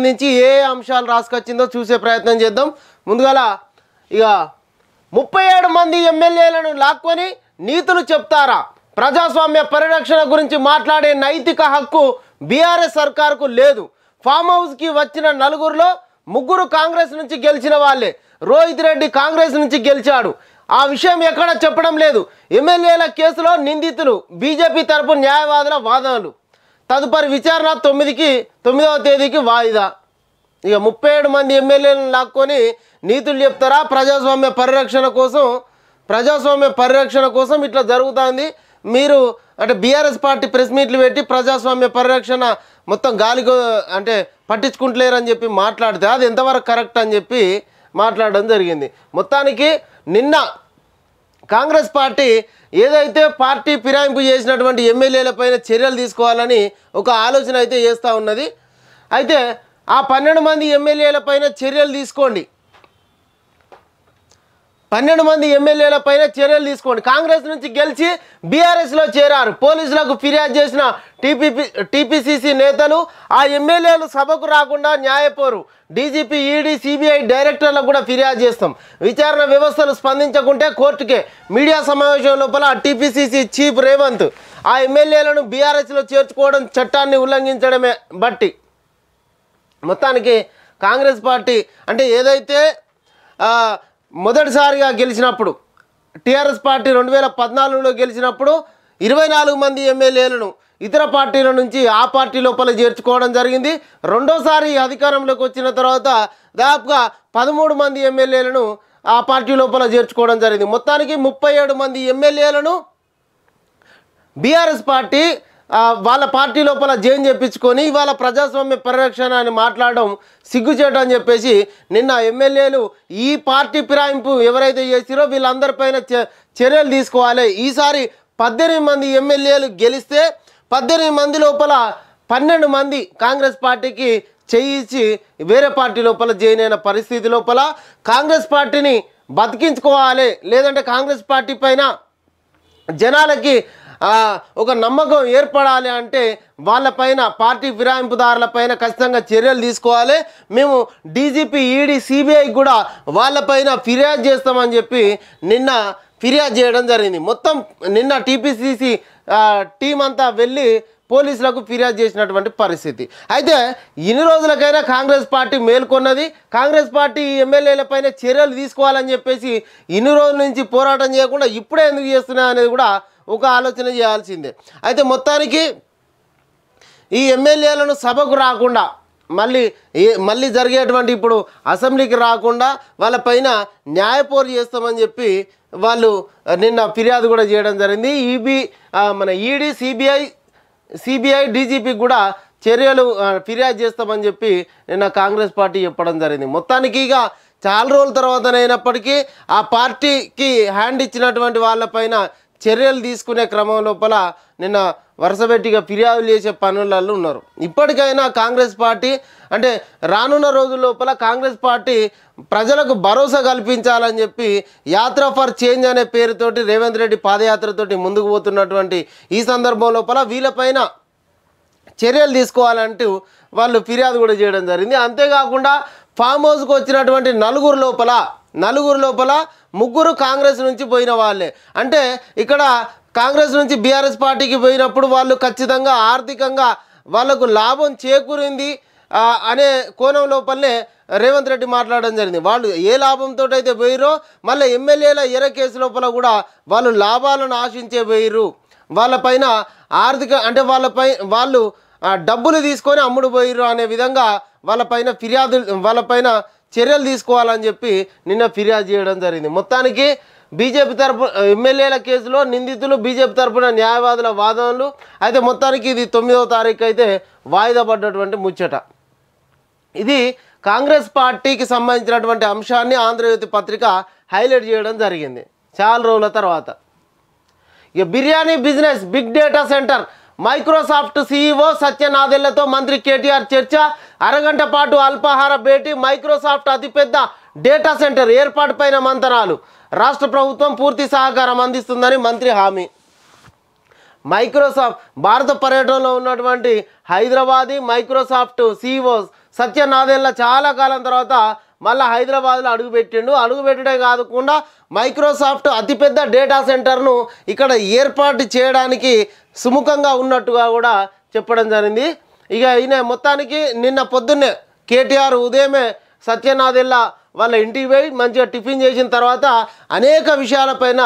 సంబంధించి ఏ అంశాలు రాసుకొచ్చిందో చూసే ప్రయత్నం చేద్దాం ముందుగల ఇక ముప్పై ఏడు మంది ఎమ్మెల్యేలను లాక్కొని నీతులు చెప్తారా ప్రజాస్వామ్య పరిరక్షణ గురించి మాట్లాడే నైతిక హక్కు బీఆర్ఎస్ సర్కార్కు లేదు ఫామ్ హౌస్కి వచ్చిన నలుగురిలో ముగ్గురు కాంగ్రెస్ నుంచి గెలిచిన వాళ్ళే రోహిత్ రెడ్డి కాంగ్రెస్ నుంచి గెలిచాడు ఆ విషయం ఎక్కడా చెప్పడం లేదు ఎమ్మెల్యేల కేసులో నిందితులు బీజేపీ తరపు న్యాయవాదుల వాదనలు తదుపరి విచారణ తొమ్మిదికి తొమ్మిదవ తేదీకి వాయిదా ఇక ముప్పై ఏడు మంది ఎమ్మెల్యేలను లాక్కొని నీతులు చెప్తారా ప్రజాస్వామ్య పరిరక్షణ కోసం ప్రజాస్వామ్య పరిరక్షణ కోసం ఇట్లా జరుగుతుంది మీరు అంటే బీఆర్ఎస్ పార్టీ ప్రెస్ మీట్లు పెట్టి ప్రజాస్వామ్య పరిరక్షణ మొత్తం గాలికి అంటే పట్టించుకుంటలేరని చెప్పి మాట్లాడితే అది ఎంతవరకు కరెక్ట్ అని చెప్పి మాట్లాడడం జరిగింది మొత్తానికి నిన్న కాంగ్రెస్ పార్టీ ఏదైతే పార్టీ ఫిరాయింపు చేసినటువంటి ఎమ్మెల్యేలపైన చర్యలు తీసుకోవాలని ఒక ఆలోచన అయితే చేస్తూ ఉన్నది అయితే ఆ పన్నెండు మంది ఎమ్మెల్యేలపైన చర్యలు తీసుకోండి పన్నెండు మంది ఎమ్మెల్యేల పైన చర్యలు తీసుకోండి కాంగ్రెస్ నుంచి గెలిచి లో చేరారు పోలీసులకు ఫిర్యాదు చేసిన టీపీపీ టీపీసీసీ నేతలు ఆ ఎమ్మెల్యేలు సభకు రాకుండా న్యాయపోరు డీజీపీ ఈడీ సిబిఐ డైరెక్టర్లకు కూడా ఫిర్యాదు చేస్తాం విచారణ వ్యవస్థలు స్పందించకుంటే కోర్టుకే మీడియా సమావేశం లోపల టీపీసీసీ చీఫ్ రేవంత్ ఆ ఎమ్మెల్యేలను బీఆర్ఎస్లో చేర్చుకోవడం చట్టాన్ని ఉల్లంఘించడమే బట్టి మొత్తానికి కాంగ్రెస్ పార్టీ అంటే ఏదైతే మొదటిసారిగా గెలిచినప్పుడు టీఆర్ఎస్ పార్టీ రెండు వేల పద్నాలుగులో గెలిచినప్పుడు ఇరవై నాలుగు మంది ఎమ్మెల్యేలను ఇతర పార్టీల నుంచి ఆ పార్టీ లోపల చేర్చుకోవడం జరిగింది రెండోసారి అధికారంలోకి వచ్చిన తర్వాత దాదాపుగా పదమూడు మంది ఎమ్మెల్యేలను ఆ పార్టీ లోపల చేర్చుకోవడం జరిగింది మొత్తానికి ముప్పై ఏడు మంది ఎమ్మెల్యేలను బీఆర్ఎస్ పార్టీ వాళ్ళ పార్టీ లోపల జైన్ చేయించుకొని ఇవాళ ప్రజాస్వామ్య పరిరక్షణ అని మాట్లాడడం సిగ్గుచేట అని చెప్పేసి నిన్న ఎమ్మెల్యేలు ఈ పార్టీ ఫిరాయింపు ఎవరైతే చేసిరో వీళ్ళందరిపైన చర్యలు తీసుకోవాలి ఈసారి పద్దెనిమిది మంది ఎమ్మెల్యేలు గెలిస్తే పద్దెనిమిది మంది లోపల పన్నెండు మంది కాంగ్రెస్ పార్టీకి చేయించి వేరే పార్టీ లోపల జైన్ అయిన పరిస్థితి లోపల కాంగ్రెస్ పార్టీని బతికించుకోవాలి లేదంటే కాంగ్రెస్ పార్టీ పైన జనాలకి ఒక నమ్మకం ఏర్పడాలి అంటే వాళ్ళపైన పార్టీ ఫిరాయింపుదారుల పైన ఖచ్చితంగా చర్యలు తీసుకోవాలి మేము డీజీపీ ఈడీ సిబిఐ కూడా వాళ్ళపైన ఫిర్యాదు చేస్తామని చెప్పి నిన్న ఫిర్యాదు చేయడం జరిగింది మొత్తం నిన్న టీపీసీసీ టీం అంతా వెళ్ళి పోలీసులకు ఫిర్యాదు చేసినటువంటి పరిస్థితి అయితే ఇన్ని రోజులకైనా కాంగ్రెస్ పార్టీ మేల్కొన్నది కాంగ్రెస్ పార్టీ ఎమ్మెల్యేలపైన చర్యలు తీసుకోవాలని చెప్పేసి ఇన్ని రోజుల నుంచి పోరాటం చేయకుండా ఇప్పుడే ఎందుకు చేస్తున్నా అనేది కూడా ఒక ఆలోచన చేయాల్సిందే అయితే మొత్తానికి ఈ ఎమ్మెల్యేలను సభకు రాకుండా మళ్ళీ మళ్ళీ జరిగేటువంటి ఇప్పుడు అసెంబ్లీకి రాకుండా వాళ్ళపైన న్యాయపోరు చేస్తామని చెప్పి వాళ్ళు నిన్న ఫిర్యాదు కూడా చేయడం జరిగింది ఈబీ మన ఈడీ సిబిఐ సిబిఐ డీజీపీ కూడా చర్యలు ఫిర్యాదు చేస్తామని చెప్పి నిన్న కాంగ్రెస్ పార్టీ చెప్పడం జరిగింది మొత్తానికి ఇక చాలా రోజుల తర్వాత అయినప్పటికీ ఆ పార్టీకి హ్యాండ్ ఇచ్చినటువంటి వాళ్ళపైన చర్యలు తీసుకునే క్రమం లోపల నిన్న వరుసపెట్టిగా ఫిర్యాదులు చేసే పనులలో ఉన్నారు ఇప్పటికైనా కాంగ్రెస్ పార్టీ అంటే రానున్న రోజుల లోపల కాంగ్రెస్ పార్టీ ప్రజలకు భరోసా కల్పించాలని చెప్పి యాత్ర ఫర్ చేంజ్ అనే పేరుతోటి రేవంత్ రెడ్డి పాదయాత్రతోటి ముందుకు పోతున్నటువంటి ఈ సందర్భం లోపల వీళ్ళపైన చర్యలు తీసుకోవాలంటూ వాళ్ళు ఫిర్యాదు కూడా చేయడం జరిగింది అంతేకాకుండా ఫామ్ హౌస్కి వచ్చినటువంటి నలుగురు లోపల నలుగురు లోపల ముగ్గురు కాంగ్రెస్ నుంచి పోయిన వాళ్ళే అంటే ఇక్కడ కాంగ్రెస్ నుంచి బీఆర్ఎస్ పార్టీకి పోయినప్పుడు వాళ్ళు ఖచ్చితంగా ఆర్థికంగా వాళ్లకు లాభం చేకూరింది అనే కోణం లోపలనే రేవంత్ రెడ్డి మాట్లాడడం జరిగింది వాళ్ళు ఏ లాభంతో అయితే పోయిరో మళ్ళీ ఎమ్మెల్యేల ఎర కేసు లోపల కూడా వాళ్ళు లాభాలను ఆశించే పోయిరు వాళ్ళపైన ఆర్థిక అంటే వాళ్ళపై వాళ్ళు డబ్బులు తీసుకొని అమ్ముడు పోయిరు అనే విధంగా వాళ్ళపైన ఫిర్యాదు వాళ్ళపైన చర్యలు తీసుకోవాలని చెప్పి నిన్న ఫిర్యాదు చేయడం జరిగింది మొత్తానికి బీజేపీ తరపు ఎమ్మెల్యేల కేసులో నిందితులు బీజేపీ తరపున న్యాయవాదుల వాదనలు అయితే మొత్తానికి ఇది తొమ్మిదవ తారీఖు అయితే వాయిదా పడ్డటువంటి ముచ్చట ఇది కాంగ్రెస్ పార్టీకి సంబంధించినటువంటి అంశాన్ని ఆంధ్రజ్యోతి పత్రిక హైలైట్ చేయడం జరిగింది చాలా రోజుల తర్వాత ఇక biryani business big data center Microsoft CEO సత్యనాదెళ్లతో మంత్రి కేటీఆర్ చర్చ అరగంట పాటు అల్పాహార భేటీ మైక్రోసాఫ్ట్ అతిపెద్ద డేటా సెంటర్ ఏర్పాటుపైన మంతనాలు రాష్ట్ర ప్రభుత్వం పూర్తి సహకారం అందిస్తుందని మంత్రి హామీ మైక్రోసాఫ్ట్ భారత పర్యటనలో ఉన్నటువంటి హైదరాబాద్ మైక్రోసాఫ్ట్ సిఇఓ సత్యనాదేళ్ళ చాలా కాలం తర్వాత మళ్ళీ హైదరాబాద్లో అడుగుపెట్టిండు అడుగుపెట్టడే కాకుండా మైక్రోసాఫ్ట్ అతిపెద్ద డేటా సెంటర్ను ఇక్కడ ఏర్పాటు చేయడానికి సుముఖంగా ఉన్నట్టుగా కూడా చెప్పడం జరిగింది ఇక ఈయన మొత్తానికి నిన్న పొద్దున్నే కేటీఆర్ ఉదయమే సత్యనాథిల్లా వాళ్ళ ఇంటికి పోయి మంచిగా టిఫిన్ చేసిన తర్వాత అనేక విషయాలపైన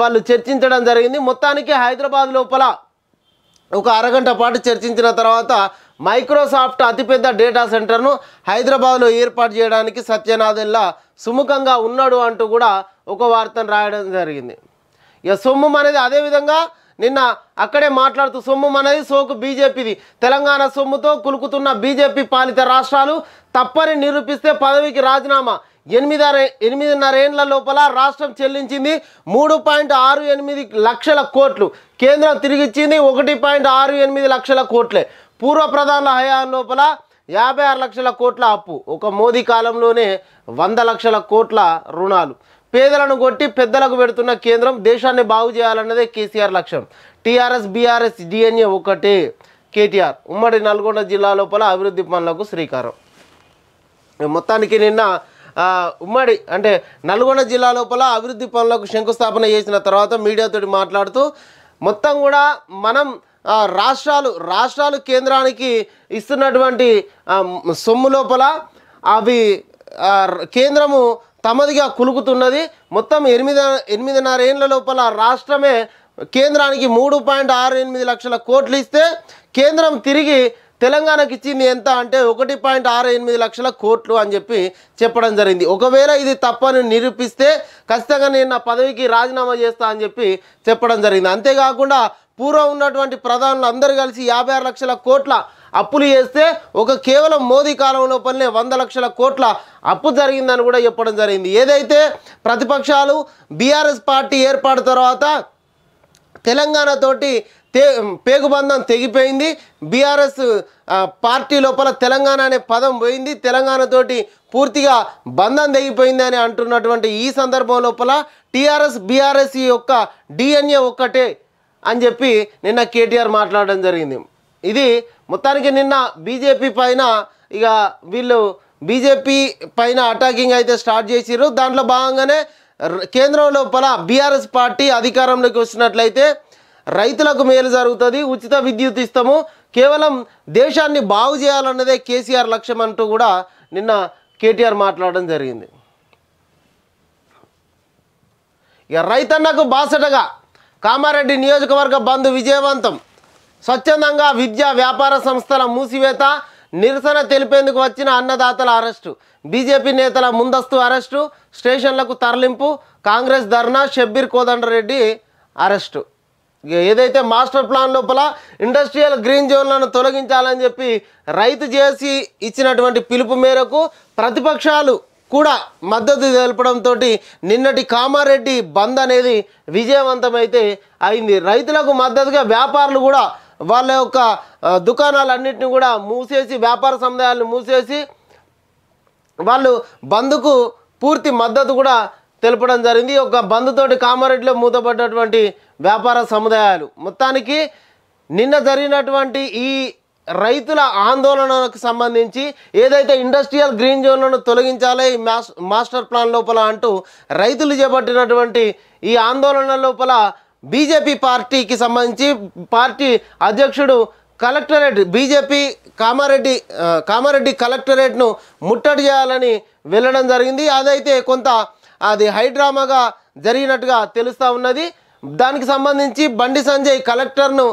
వాళ్ళు చర్చించడం జరిగింది మొత్తానికి హైదరాబాద్ లోపల ఒక అరగంట పాటు చర్చించిన తర్వాత మైక్రోసాఫ్ట్ అతిపెద్ద డేటా సెంటర్ను హైదరాబాద్లో ఏర్పాటు చేయడానికి సత్యనాథెల్లా సుముఖంగా ఉన్నాడు అంటూ కూడా ఒక వార్తను రాయడం జరిగింది ఇక సొమ్ము అనేది అదేవిధంగా నిన్న అక్కడే మాట్లాడుతూ సొమ్ము మనది సోకు బీజేపీది తెలంగాణ సొమ్ముతో కులుకుతున్న బీజేపీ పాలిత రాష్ట్రాలు తప్పని నిరూపిస్తే పదవికి రాజీనామా ఎనిమిదిన్నర ఎనిమిదిన్నరేండ్ల లోపల రాష్ట్రం చెల్లించింది మూడు పాయింట్ ఆరు ఎనిమిది లక్షల కోట్లు కేంద్రం తిరిగిచ్చింది ఒకటి పాయింట్ ఆరు ఎనిమిది లక్షల కోట్లే పూర్వ ప్రధాన హయాం లోపల యాభై ఆరు లక్షల కోట్ల అప్పు ఒక మోదీ కాలంలోనే వంద లక్షల కోట్ల రుణాలు పేదలను కొట్టి పెద్దలకు పెడుతున్న కేంద్రం దేశాన్ని బాగు చేయాలన్నదే కేసీఆర్ లక్ష్యం టీఆర్ఎస్ బీఆర్ఎస్ డిఎన్ఏ ఒకటి కేటీఆర్ ఉమ్మడి నల్గొండ జిల్లా లోపల అభివృద్ధి పనులకు శ్రీకారం మొత్తానికి నిన్న ఉమ్మడి అంటే నల్గొండ జిల్లా లోపల అభివృద్ధి పనులకు శంకుస్థాపన చేసిన తర్వాత మీడియాతో మాట్లాడుతూ మొత్తం కూడా మనం రాష్ట్రాలు రాష్ట్రాలు కేంద్రానికి ఇస్తున్నటువంటి సొమ్ము లోపల అవి కేంద్రము తమదిగా కులుకుతున్నది మొత్తం ఎనిమిది ఎనిమిదిన్నర ఏళ్ళ లోపల రాష్ట్రమే కేంద్రానికి మూడు పాయింట్ ఆరు ఎనిమిది లక్షల కోట్లు ఇస్తే కేంద్రం తిరిగి తెలంగాణకి ఇచ్చింది ఎంత అంటే ఒకటి పాయింట్ ఆరు ఎనిమిది లక్షల కోట్లు అని చెప్పి చెప్పడం జరిగింది ఒకవేళ ఇది తప్పని నిరూపిస్తే ఖచ్చితంగా నేను నా పదవికి రాజీనామా చేస్తా అని చెప్పి చెప్పడం జరిగింది అంతేకాకుండా పూర్వం ఉన్నటువంటి ప్రధానులు అందరూ కలిసి యాభై ఆరు లక్షల కోట్ల అప్పులు చేస్తే ఒక కేవలం మోదీ కాలంలో పనిలే వంద లక్షల కోట్ల అప్పు జరిగిందని కూడా చెప్పడం జరిగింది ఏదైతే ప్రతిపక్షాలు బీఆర్ఎస్ పార్టీ ఏర్పాటు తర్వాత తెలంగాణతోటి తే పేగుబంధం తెగిపోయింది బీఆర్ఎస్ పార్టీ లోపల తెలంగాణ అనే పదం పోయింది తెలంగాణతోటి పూర్తిగా బంధం తెగిపోయింది అని అంటున్నటువంటి ఈ సందర్భం లోపల టీఆర్ఎస్ బీఆర్ఎస్ యొక్క డిఎన్ఏ ఒక్కటే అని చెప్పి నిన్న కేటీఆర్ మాట్లాడడం జరిగింది ఇది మొత్తానికి నిన్న బీజేపీ పైన ఇక వీళ్ళు బీజేపీ పైన అటాకింగ్ అయితే స్టార్ట్ చేసారు దాంట్లో భాగంగానే కేంద్రం లోపల బీఆర్ఎస్ పార్టీ అధికారంలోకి వచ్చినట్లయితే రైతులకు మేలు జరుగుతుంది ఉచిత విద్యుత్ ఇస్తాము కేవలం దేశాన్ని బాగు చేయాలన్నదే కేసీఆర్ లక్ష్యం అంటూ కూడా నిన్న కేటీఆర్ మాట్లాడడం జరిగింది ఇక రైతన్నకు బాసటగా కామారెడ్డి నియోజకవర్గ బంద్ విజయవంతం స్వచ్ఛందంగా విద్యా వ్యాపార సంస్థల మూసివేత నిరసన తెలిపేందుకు వచ్చిన అన్నదాతల అరెస్టు బీజేపీ నేతల ముందస్తు అరెస్టు స్టేషన్లకు తరలింపు కాంగ్రెస్ ధర్నా షబ్బీర్ కోదండరెడ్డి అరెస్టు ఏదైతే మాస్టర్ ప్లాన్ లోపల ఇండస్ట్రియల్ గ్రీన్ జోన్లను తొలగించాలని చెప్పి రైతు చేసి ఇచ్చినటువంటి పిలుపు మేరకు ప్రతిపక్షాలు కూడా మద్దతు తెలపడంతో నిన్నటి కామారెడ్డి బంద్ అనేది విజయవంతమైతే అయింది రైతులకు మద్దతుగా వ్యాపారులు కూడా వాళ్ళ యొక్క దుకాణాలన్నింటినీ కూడా మూసేసి వ్యాపార సముదాయాలను మూసేసి వాళ్ళు బంద్కు పూర్తి మద్దతు కూడా తెలపడం జరిగింది ఒక బంద్ తోటి కామారెడ్డిలో మూతపడ్డటువంటి వ్యాపార సముదాయాలు మొత్తానికి నిన్న జరిగినటువంటి ఈ రైతుల ఆందోళనకు సంబంధించి ఏదైతే ఇండస్ట్రియల్ గ్రీన్ జోన్లను తొలగించాలి ఈ మాస్టర్ ప్లాన్ లోపల అంటూ రైతులు చేపట్టినటువంటి ఈ ఆందోళన లోపల బీజేపీ పార్టీకి సంబంధించి పార్టీ అధ్యక్షుడు కలెక్టరేట్ బీజేపీ కామారెడ్డి కామారెడ్డి కలెక్టరేట్ను ముట్టడి చేయాలని వెళ్ళడం జరిగింది అదైతే కొంత అది హైడ్రామాగా జరిగినట్టుగా తెలుస్తూ ఉన్నది దానికి సంబంధించి బండి సంజయ్ కలెక్టర్ను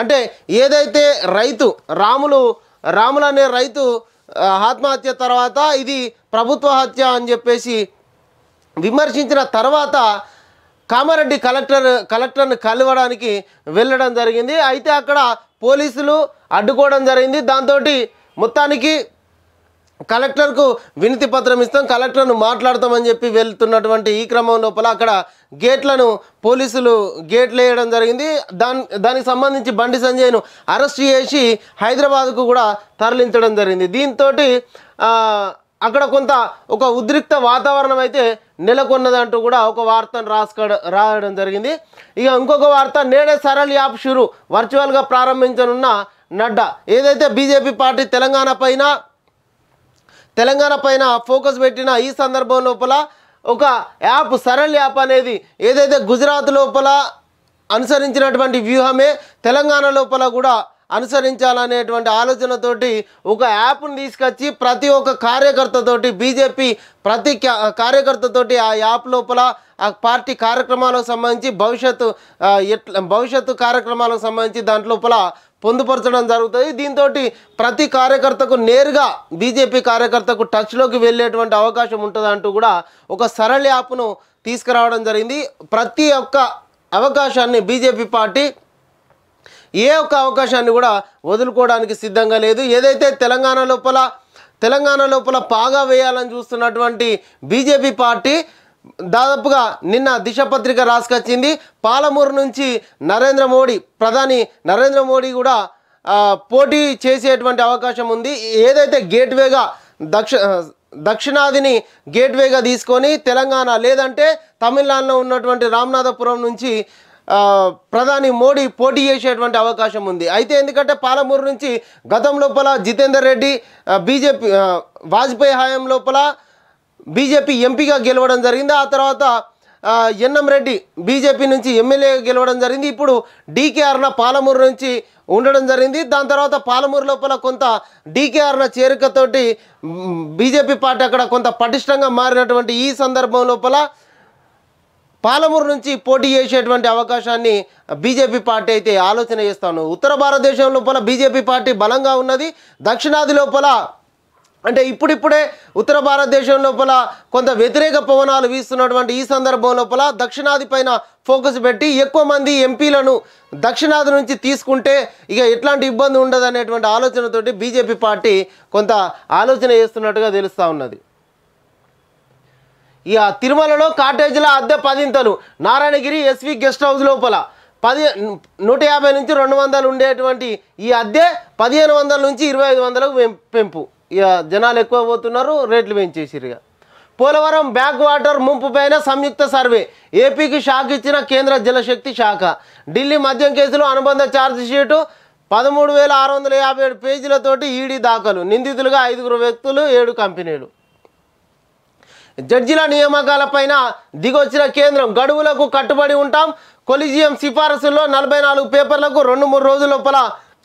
అంటే ఏదైతే రైతు రాములు రాములు అనే రైతు ఆత్మహత్య తర్వాత ఇది ప్రభుత్వ హత్య అని చెప్పేసి విమర్శించిన తర్వాత కామారెడ్డి కలెక్టర్ కలెక్టర్ని కలవడానికి వెళ్ళడం జరిగింది అయితే అక్కడ పోలీసులు అడ్డుకోవడం జరిగింది దాంతో మొత్తానికి కలెక్టర్కు వినతి పత్రం ఇస్తాం కలెక్టర్ను మాట్లాడతామని చెప్పి వెళ్తున్నటువంటి ఈ క్రమం లోపల అక్కడ గేట్లను పోలీసులు గేట్లు వేయడం జరిగింది దాని దానికి సంబంధించి బండి సంజయ్ను అరెస్ట్ చేసి హైదరాబాద్కు కూడా తరలించడం జరిగింది దీంతో అక్కడ కొంత ఒక ఉద్రిక్త వాతావరణం అయితే నెలకొన్నదంటూ కూడా ఒక వార్తను రాసుకో రాయడం జరిగింది ఇక ఇంకొక వార్త నేడే సరళ్ యాప్ షురు వర్చువల్గా ప్రారంభించనున్న నడ్డా ఏదైతే బీజేపీ పార్టీ తెలంగాణ పైన తెలంగాణ పైన ఫోకస్ పెట్టిన ఈ సందర్భం లోపల ఒక యాప్ సరళ్ యాప్ అనేది ఏదైతే గుజరాత్ లోపల అనుసరించినటువంటి వ్యూహమే తెలంగాణ లోపల కూడా అనుసరించాలనేటువంటి ఆలోచనతోటి ఒక యాప్ను తీసుకొచ్చి ప్రతి ఒక్క కార్యకర్తతోటి బీజేపీ ప్రతి కార్యకర్తతోటి ఆ యాప్ లోపల ఆ పార్టీ కార్యక్రమాలకు సంబంధించి భవిష్యత్తు ఎట్ భవిష్యత్తు కార్యక్రమాలకు సంబంధించి దాంట్లోపల పొందుపరచడం జరుగుతుంది దీంతో ప్రతి కార్యకర్తకు నేరుగా బీజేపీ కార్యకర్తకు టచ్లోకి వెళ్ళేటువంటి అవకాశం ఉంటుంది అంటూ కూడా ఒక సరళ యాప్ను తీసుకురావడం జరిగింది ప్రతి ఒక్క అవకాశాన్ని బీజేపీ పార్టీ ఏ ఒక్క అవకాశాన్ని కూడా వదులుకోవడానికి సిద్ధంగా లేదు ఏదైతే తెలంగాణ లోపల తెలంగాణ లోపల పాగా వేయాలని చూస్తున్నటువంటి బీజేపీ పార్టీ దాదాపుగా నిన్న దిశపత్రిక రాసుకొచ్చింది పాలమూరు నుంచి నరేంద్ర మోడీ ప్రధాని నరేంద్ర మోడీ కూడా పోటీ చేసేటువంటి అవకాశం ఉంది ఏదైతే గేట్వేగా దక్ష దక్షిణాదిని గేట్వేగా తీసుకొని తెలంగాణ లేదంటే తమిళనాడులో ఉన్నటువంటి రామనాథపురం నుంచి ప్రధాని మోడీ పోటీ చేసేటువంటి అవకాశం ఉంది అయితే ఎందుకంటే పాలమూరు నుంచి గతం లోపల జితేందర్ రెడ్డి బీజేపీ వాజ్పేయి హయాం లోపల బీజేపీ ఎంపీగా గెలవడం జరిగింది ఆ తర్వాత ఎన్ఎం రెడ్డి బీజేపీ నుంచి ఎమ్మెల్యేగా గెలవడం జరిగింది ఇప్పుడు డీకేఆర్న పాలమూరు నుంచి ఉండడం జరిగింది దాని తర్వాత పాలమూరు లోపల కొంత డీకేఆర్న చేరికతోటి బీజేపీ పార్టీ అక్కడ కొంత పటిష్టంగా మారినటువంటి ఈ సందర్భం లోపల పాలమూరు నుంచి పోటీ చేసేటువంటి అవకాశాన్ని బీజేపీ పార్టీ అయితే ఆలోచన చేస్తాను ఉత్తర భారతదేశం లోపల బీజేపీ పార్టీ బలంగా ఉన్నది దక్షిణాది లోపల అంటే ఇప్పుడిప్పుడే ఉత్తర భారతదేశం లోపల కొంత వ్యతిరేక పవనాలు వీస్తున్నటువంటి ఈ సందర్భం లోపల దక్షిణాది పైన ఫోకస్ పెట్టి ఎక్కువ మంది ఎంపీలను దక్షిణాది నుంచి తీసుకుంటే ఇక ఎట్లాంటి ఇబ్బంది ఉండదు అనేటువంటి ఆలోచనతోటి బీజేపీ పార్టీ కొంత ఆలోచన చేస్తున్నట్టుగా తెలుస్తూ ఉన్నది ఇక తిరుమలలో కాటేజీల అద్దె పదింతలు నారాయణగిరి ఎస్వి గెస్ట్ హౌస్ లోపల పది నూట యాభై నుంచి రెండు వందలు ఉండేటువంటి ఈ అద్దె పదిహేను వందల నుంచి ఇరవై ఐదు పెంపు ఇక జనాలు ఎక్కువ పోతున్నారు రేట్లు పెంచేసిరు ఇక పోలవరం బ్యాక్ వాటర్ ముంపు పైన సంయుక్త సర్వే ఏపీకి షాక్ ఇచ్చిన కేంద్ర జలశక్తి శాఖ ఢిల్లీ మద్యం కేసులో అనుబంధ షీటు పదమూడు వేల ఆరు వందల యాభై ఏడు పేజీలతోటి ఈడీ దాఖలు నిందితులుగా ఐదుగురు వ్యక్తులు ఏడు కంపెనీలు జడ్జిల నియామకాలపైన దిగొచ్చిన కేంద్రం గడువులకు కట్టుబడి ఉంటాం కొలిజియం సిఫారసుల్లో నలభై నాలుగు పేపర్లకు రెండు మూడు రోజుల లోపల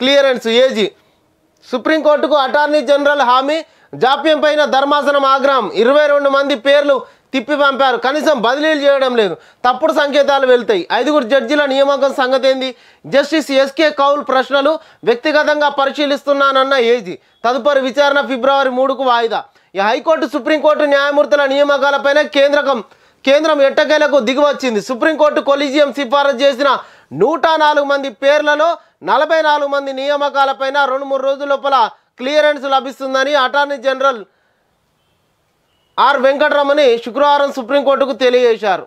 క్లియరెన్స్ ఏజీ సుప్రీంకోర్టుకు అటార్నీ జనరల్ హామీ జాప్యం పైన ధర్మాసనం ఆగ్రహం ఇరవై రెండు మంది పేర్లు తిప్పి పంపారు కనీసం బదిలీలు చేయడం లేదు తప్పుడు సంకేతాలు వెళ్తాయి ఐదుగురు జడ్జిల నియామకం సంగతి ఏంది జస్టిస్ ఎస్కే కౌల్ ప్రశ్నలు వ్యక్తిగతంగా పరిశీలిస్తున్నానన్న ఏజీ తదుపరి విచారణ ఫిబ్రవరి మూడుకు వాయిదా ఈ హైకోర్టు సుప్రీంకోర్టు న్యాయమూర్తుల నియామకాలపైన కేంద్రకం కేంద్రం ఎట్టకేలకు దిగువచ్చింది సుప్రీంకోర్టు కొలీజియం సిఫారసు చేసిన నూట నాలుగు మంది పేర్లలో నలభై నాలుగు మంది నియామకాలపైన రెండు మూడు రోజుల లోపల క్లియరెన్స్ లభిస్తుందని అటార్నీ జనరల్ ఆర్ వెంకటరమణి శుక్రవారం సుప్రీంకోర్టుకు తెలియజేశారు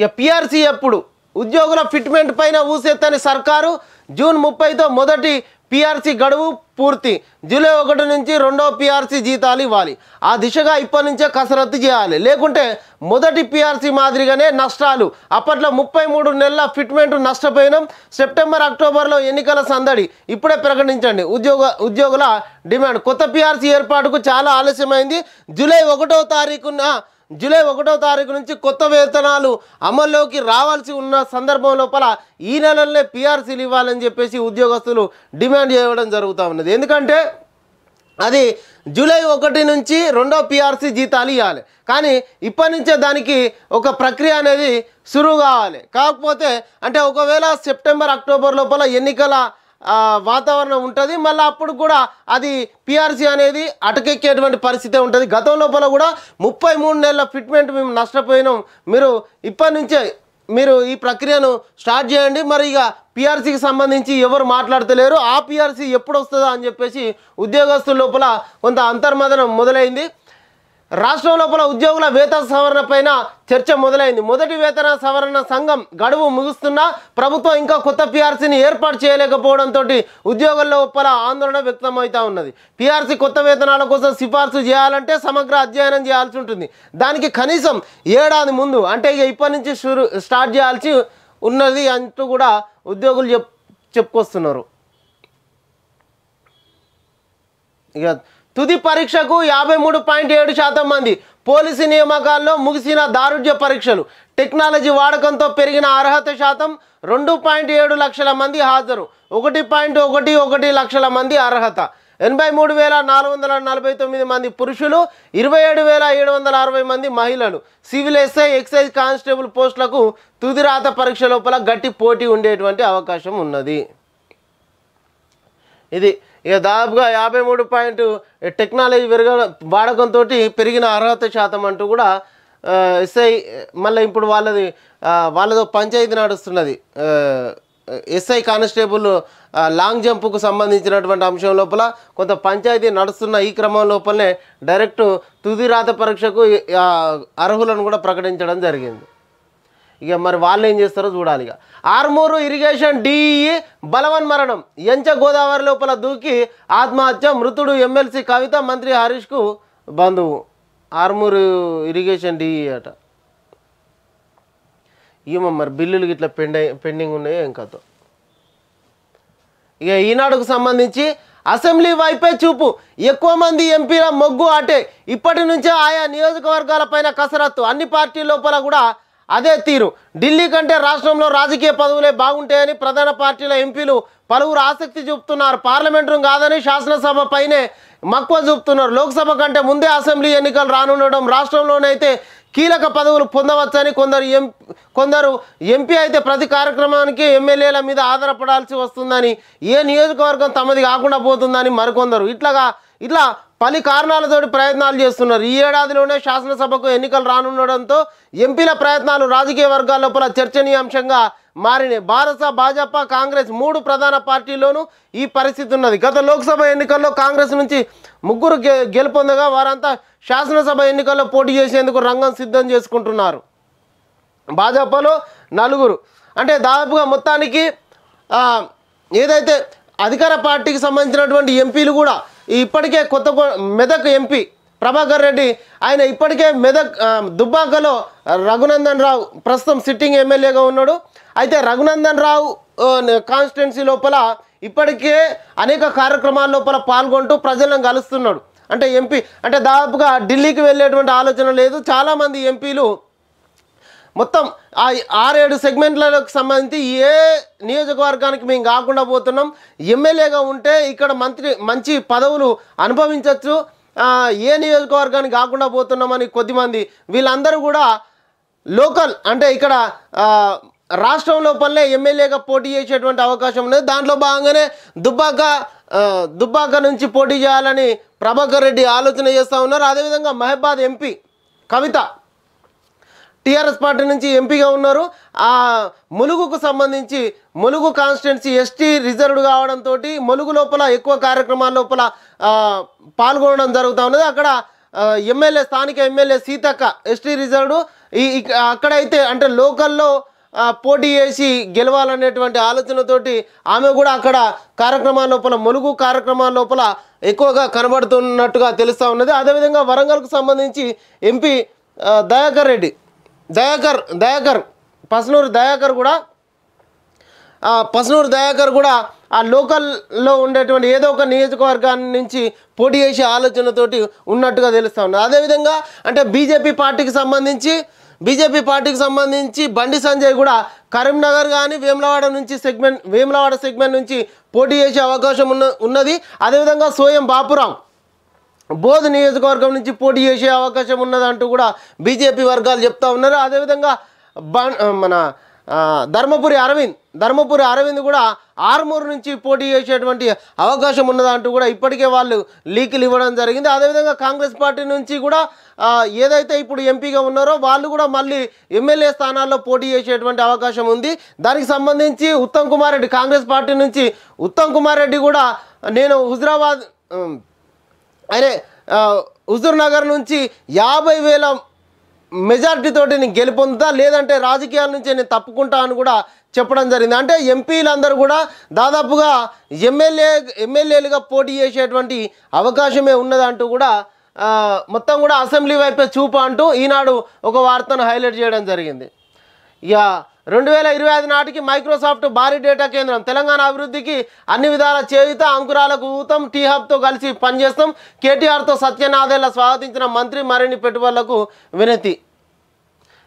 ఇక పిఆర్సీ ఎప్పుడు ఉద్యోగుల ఫిట్మెంట్ పైన ఊసెత్తని సర్కారు జూన్ ముప్పైతో మొదటి పిఆర్సీ గడువు పూర్తి జూలై ఒకటి నుంచి రెండో పిఆర్సీ జీతాలు ఇవ్వాలి ఆ దిశగా ఇప్పటి నుంచే కసరత్తు చేయాలి లేకుంటే మొదటి పిఆర్సీ మాదిరిగానే నష్టాలు అప్పట్లో ముప్పై మూడు నెలల ఫిట్మెంట్ నష్టపోయినాం సెప్టెంబర్ అక్టోబర్లో ఎన్నికల సందడి ఇప్పుడే ప్రకటించండి ఉద్యోగ ఉద్యోగుల డిమాండ్ కొత్త పిఆర్సీ ఏర్పాటుకు చాలా ఆలస్యమైంది జూలై ఒకటో తారీఖున జూలై ఒకటో తారీఖు నుంచి కొత్త వేతనాలు అమల్లోకి రావాల్సి ఉన్న సందర్భం లోపల ఈ నెలలోనే పీఆర్సీలు ఇవ్వాలని చెప్పేసి ఉద్యోగస్తులు డిమాండ్ చేయడం జరుగుతూ ఉన్నది ఎందుకంటే అది జూలై ఒకటి నుంచి రెండో పిఆర్సీ జీతాలు ఇవ్వాలి కానీ ఇప్పటి నుంచే దానికి ఒక ప్రక్రియ అనేది సురువు కావాలి కాకపోతే అంటే ఒకవేళ సెప్టెంబర్ అక్టోబర్ లోపల ఎన్నికల వాతావరణం ఉంటుంది మళ్ళీ అప్పుడు కూడా అది పిఆర్సీ అనేది అటకెక్కేటువంటి పరిస్థితి ఉంటుంది గతం లోపల కూడా ముప్పై మూడు నెలల ఫిట్మెంట్ మేము నష్టపోయినాం మీరు ఇప్పటి నుంచే మీరు ఈ ప్రక్రియను స్టార్ట్ చేయండి మరి ఇక పిఆర్సీకి సంబంధించి ఎవరు మాట్లాడతలేరు ఆ పిఆర్సీ ఎప్పుడు వస్తుందా అని చెప్పేసి ఉద్యోగస్తుల లోపల కొంత అంతర్మదనం మొదలైంది రాష్ట్రం లోపల ఉద్యోగుల వేతన సవరణ పైన చర్చ మొదలైంది మొదటి వేతన సవరణ సంఘం గడువు ముగుస్తున్నా ప్రభుత్వం ఇంకా కొత్త పిఆర్సీని ఏర్పాటు చేయలేకపోవడంతో ఉద్యోగుల లోపల ఆందోళన వ్యక్తమవుతా ఉన్నది పిఆర్సీ కొత్త వేతనాల కోసం సిఫార్సు చేయాలంటే సమగ్ర అధ్యయనం చేయాల్సి ఉంటుంది దానికి కనీసం ఏడాది ముందు అంటే ఇక ఇప్పటి నుంచి స్టార్ట్ చేయాల్సి ఉన్నది అంటూ కూడా ఉద్యోగులు చెప్ చెప్పుకొస్తున్నారు ఇక తుది పరీక్షకు యాభై మూడు పాయింట్ ఏడు శాతం మంది పోలీసు నియామకాల్లో ముగిసిన దారుఢ్య పరీక్షలు టెక్నాలజీ వాడకంతో పెరిగిన అర్హత శాతం రెండు పాయింట్ ఏడు లక్షల మంది హాజరు ఒకటి పాయింట్ ఒకటి ఒకటి లక్షల మంది అర్హత ఎనభై మూడు వేల నాలుగు వందల నలభై తొమ్మిది మంది పురుషులు ఇరవై ఏడు వేల ఏడు వందల అరవై మంది మహిళలు సివిల్ ఎస్ఐ ఎక్సైజ్ కానిస్టేబుల్ పోస్టులకు తుది రాత పరీక్ష లోపల గట్టి పోటీ ఉండేటువంటి అవకాశం ఉన్నది ఇది ఇక దాదాపుగా యాభై మూడు పాయింట్ టెక్నాలజీ పెరగ వాడకంతో పెరిగిన అర్హత శాతం అంటూ కూడా ఎస్ఐ మళ్ళీ ఇప్పుడు వాళ్ళది వాళ్ళతో పంచాయతీ నడుస్తున్నది ఎస్ఐ కానిస్టేబుల్ లాంగ్ జంప్కు సంబంధించినటువంటి అంశం లోపల కొంత పంచాయతీ నడుస్తున్న ఈ క్రమం లోపలనే డైరెక్ట్ తుది రాత పరీక్షకు అర్హులను కూడా ప్రకటించడం జరిగింది ఇక మరి వాళ్ళు ఏం చేస్తారో చూడాలి ఇక ఆర్మూరు ఇరిగేషన్ డిఈ బలవన్ మరణం ఎంచ గోదావరి లోపల దూకి ఆత్మహత్య మృతుడు ఎమ్మెల్సీ కవిత మంత్రి హరీష్కు బంధువు ఆర్మూరు ఇరిగేషన్ డిఈ అట ఏమో మరి బిల్లులు ఇట్లా పెండ పెండింగ్ ఉన్నాయో ఏం కాదు ఇక ఈనాడుకు సంబంధించి అసెంబ్లీ వైపే చూపు ఎక్కువ మంది ఎంపీల మొగ్గు అటే ఇప్పటి నుంచే ఆయా నియోజకవర్గాల పైన కసరత్తు అన్ని పార్టీ లోపల కూడా అదే తీరు ఢిల్లీ కంటే రాష్ట్రంలో రాజకీయ పదవులే బాగుంటాయని ప్రధాన పార్టీల ఎంపీలు పలువురు ఆసక్తి చూపుతున్నారు రూమ్ కాదని శాసనసభ పైనే మక్కువ చూపుతున్నారు లోక్సభ కంటే ముందే అసెంబ్లీ ఎన్నికలు రానుండడం రాష్ట్రంలోనైతే కీలక పదవులు పొందవచ్చని కొందరు ఎం కొందరు ఎంపీ అయితే ప్రతి కార్యక్రమానికి ఎమ్మెల్యేల మీద ఆధారపడాల్సి వస్తుందని ఏ నియోజకవర్గం తమది కాకుండా పోతుందని మరికొందరు ఇట్లాగా ఇట్లా పలు కారణాలతోటి ప్రయత్నాలు చేస్తున్నారు ఈ ఏడాదిలోనే శాసనసభకు ఎన్నికలు రానుండడంతో ఎంపీల ప్రయత్నాలు రాజకీయ వర్గాల లోపల చర్చనీయాంశంగా మారినాయి భారత భాజపా కాంగ్రెస్ మూడు ప్రధాన పార్టీల్లోనూ ఈ పరిస్థితి ఉన్నది గత లోక్సభ ఎన్నికల్లో కాంగ్రెస్ నుంచి ముగ్గురు గెలుపొందగా వారంతా శాసనసభ ఎన్నికల్లో పోటీ చేసేందుకు రంగం సిద్ధం చేసుకుంటున్నారు భాజపాలో నలుగురు అంటే దాదాపుగా మొత్తానికి ఏదైతే అధికార పార్టీకి సంబంధించినటువంటి ఎంపీలు కూడా ఇప్పటికే కొత్త మెదక్ ఎంపీ ప్రభాకర్ రెడ్డి ఆయన ఇప్పటికే మెదక్ దుబ్బాకలో రఘునందన్ రావు ప్రస్తుతం సిట్టింగ్ ఎమ్మెల్యేగా ఉన్నాడు అయితే రఘునందన్ రావు కాన్స్టిట్యున్సీ లోపల ఇప్పటికే అనేక కార్యక్రమాల లోపల పాల్గొంటూ ప్రజలను కలుస్తున్నాడు అంటే ఎంపీ అంటే దాదాపుగా ఢిల్లీకి వెళ్ళేటువంటి ఆలోచన లేదు చాలామంది ఎంపీలు మొత్తం ఆ ఆరేడు సెగ్మెంట్లకు సంబంధించి ఏ నియోజకవర్గానికి మేము కాకుండా పోతున్నాం ఎమ్మెల్యేగా ఉంటే ఇక్కడ మంత్రి మంచి పదవులు అనుభవించవచ్చు ఏ నియోజకవర్గానికి కాకుండా పోతున్నామని కొద్దిమంది వీళ్ళందరూ కూడా లోకల్ అంటే ఇక్కడ రాష్ట్రం లోపలనే ఎమ్మెల్యేగా పోటీ చేసేటువంటి అవకాశం ఉన్నది దాంట్లో భాగంగానే దుబ్బాక దుబ్బాక నుంచి పోటీ చేయాలని ప్రభాకర్ రెడ్డి ఆలోచన చేస్తూ ఉన్నారు అదేవిధంగా మహబాద్ ఎంపీ కవిత టీఆర్ఎస్ పార్టీ నుంచి ఎంపీగా ఉన్నారు ఆ ములుగుకు సంబంధించి ములుగు కాన్స్టిట్యున్సీ ఎస్టీ రిజర్వ్డ్ కావడంతో ములుగు లోపల ఎక్కువ కార్యక్రమాల లోపల పాల్గొనడం జరుగుతూ ఉన్నది అక్కడ ఎమ్మెల్యే స్థానిక ఎమ్మెల్యే సీతక్క ఎస్టీ రిజర్వ్డ్ ఈ అక్కడైతే అంటే లోకల్లో పోటీ చేసి గెలవాలనేటువంటి ఆలోచనతోటి ఆమె కూడా అక్కడ కార్యక్రమాల లోపల ములుగు కార్యక్రమాల లోపల ఎక్కువగా కనబడుతున్నట్టుగా తెలుస్తూ ఉన్నది అదేవిధంగా వరంగల్కు సంబంధించి ఎంపీ దయాకర్ రెడ్డి దయాకర్ దయాకర్ పసనూరు దయాకర్ కూడా పసనూరు దయాకర్ కూడా ఆ లోకల్లో ఉండేటువంటి ఏదో ఒక నియోజకవర్గాన్ని నుంచి పోటీ చేసే ఆలోచనతోటి ఉన్నట్టుగా తెలుస్తూ ఉన్నారు అదేవిధంగా అంటే బీజేపీ పార్టీకి సంబంధించి బీజేపీ పార్టీకి సంబంధించి బండి సంజయ్ కూడా కరీంనగర్ కానీ వేములవాడ నుంచి సెగ్మెంట్ వేములవాడ సెగ్మెంట్ నుంచి పోటీ చేసే అవకాశం ఉన్న ఉన్నది అదేవిధంగా సోయం బాపురావు బోధ నియోజకవర్గం నుంచి పోటీ చేసే అవకాశం ఉన్నదంటూ కూడా బీజేపీ వర్గాలు చెప్తా ఉన్నారు అదేవిధంగా మన ధర్మపురి అరవింద్ ధర్మపురి అరవింద్ కూడా ఆర్మూరు నుంచి పోటీ చేసేటువంటి అవకాశం ఉన్నదంటూ కూడా ఇప్పటికే వాళ్ళు లీకులు ఇవ్వడం జరిగింది అదేవిధంగా కాంగ్రెస్ పార్టీ నుంచి కూడా ఏదైతే ఇప్పుడు ఎంపీగా ఉన్నారో వాళ్ళు కూడా మళ్ళీ ఎమ్మెల్యే స్థానాల్లో పోటీ చేసేటువంటి అవకాశం ఉంది దానికి సంబంధించి ఉత్తమ్ కుమార్ రెడ్డి కాంగ్రెస్ పార్టీ నుంచి ఉత్తమ్ కుమార్ రెడ్డి కూడా నేను హుజరాబాద్ అరే హుజూర్ నగర్ నుంచి యాభై వేల మెజార్టీతోటి నేను గెలుపొందుతా లేదంటే రాజకీయాల నుంచి నేను తప్పుకుంటా అని కూడా చెప్పడం జరిగింది అంటే ఎంపీలందరూ కూడా దాదాపుగా ఎమ్మెల్యే ఎమ్మెల్యేలుగా పోటీ చేసేటువంటి అవకాశమే ఉన్నదంటూ కూడా మొత్తం కూడా అసెంబ్లీ వైపే చూపు అంటూ ఈనాడు ఒక వార్తను హైలైట్ చేయడం జరిగింది ఇక రెండు వేల ఇరవై ఐదు నాటికి మైక్రోసాఫ్ట్ భారీ డేటా కేంద్రం తెలంగాణ అభివృద్ధికి అన్ని విధాల చేయుత అంకురాలకు ఊతం టీ హబ్తో కలిసి పనిచేస్తాం కేటీఆర్తో సత్యనాథేళ్ల స్వాగతించిన మంత్రి మరిన్ని పెట్టుబడులకు వినతి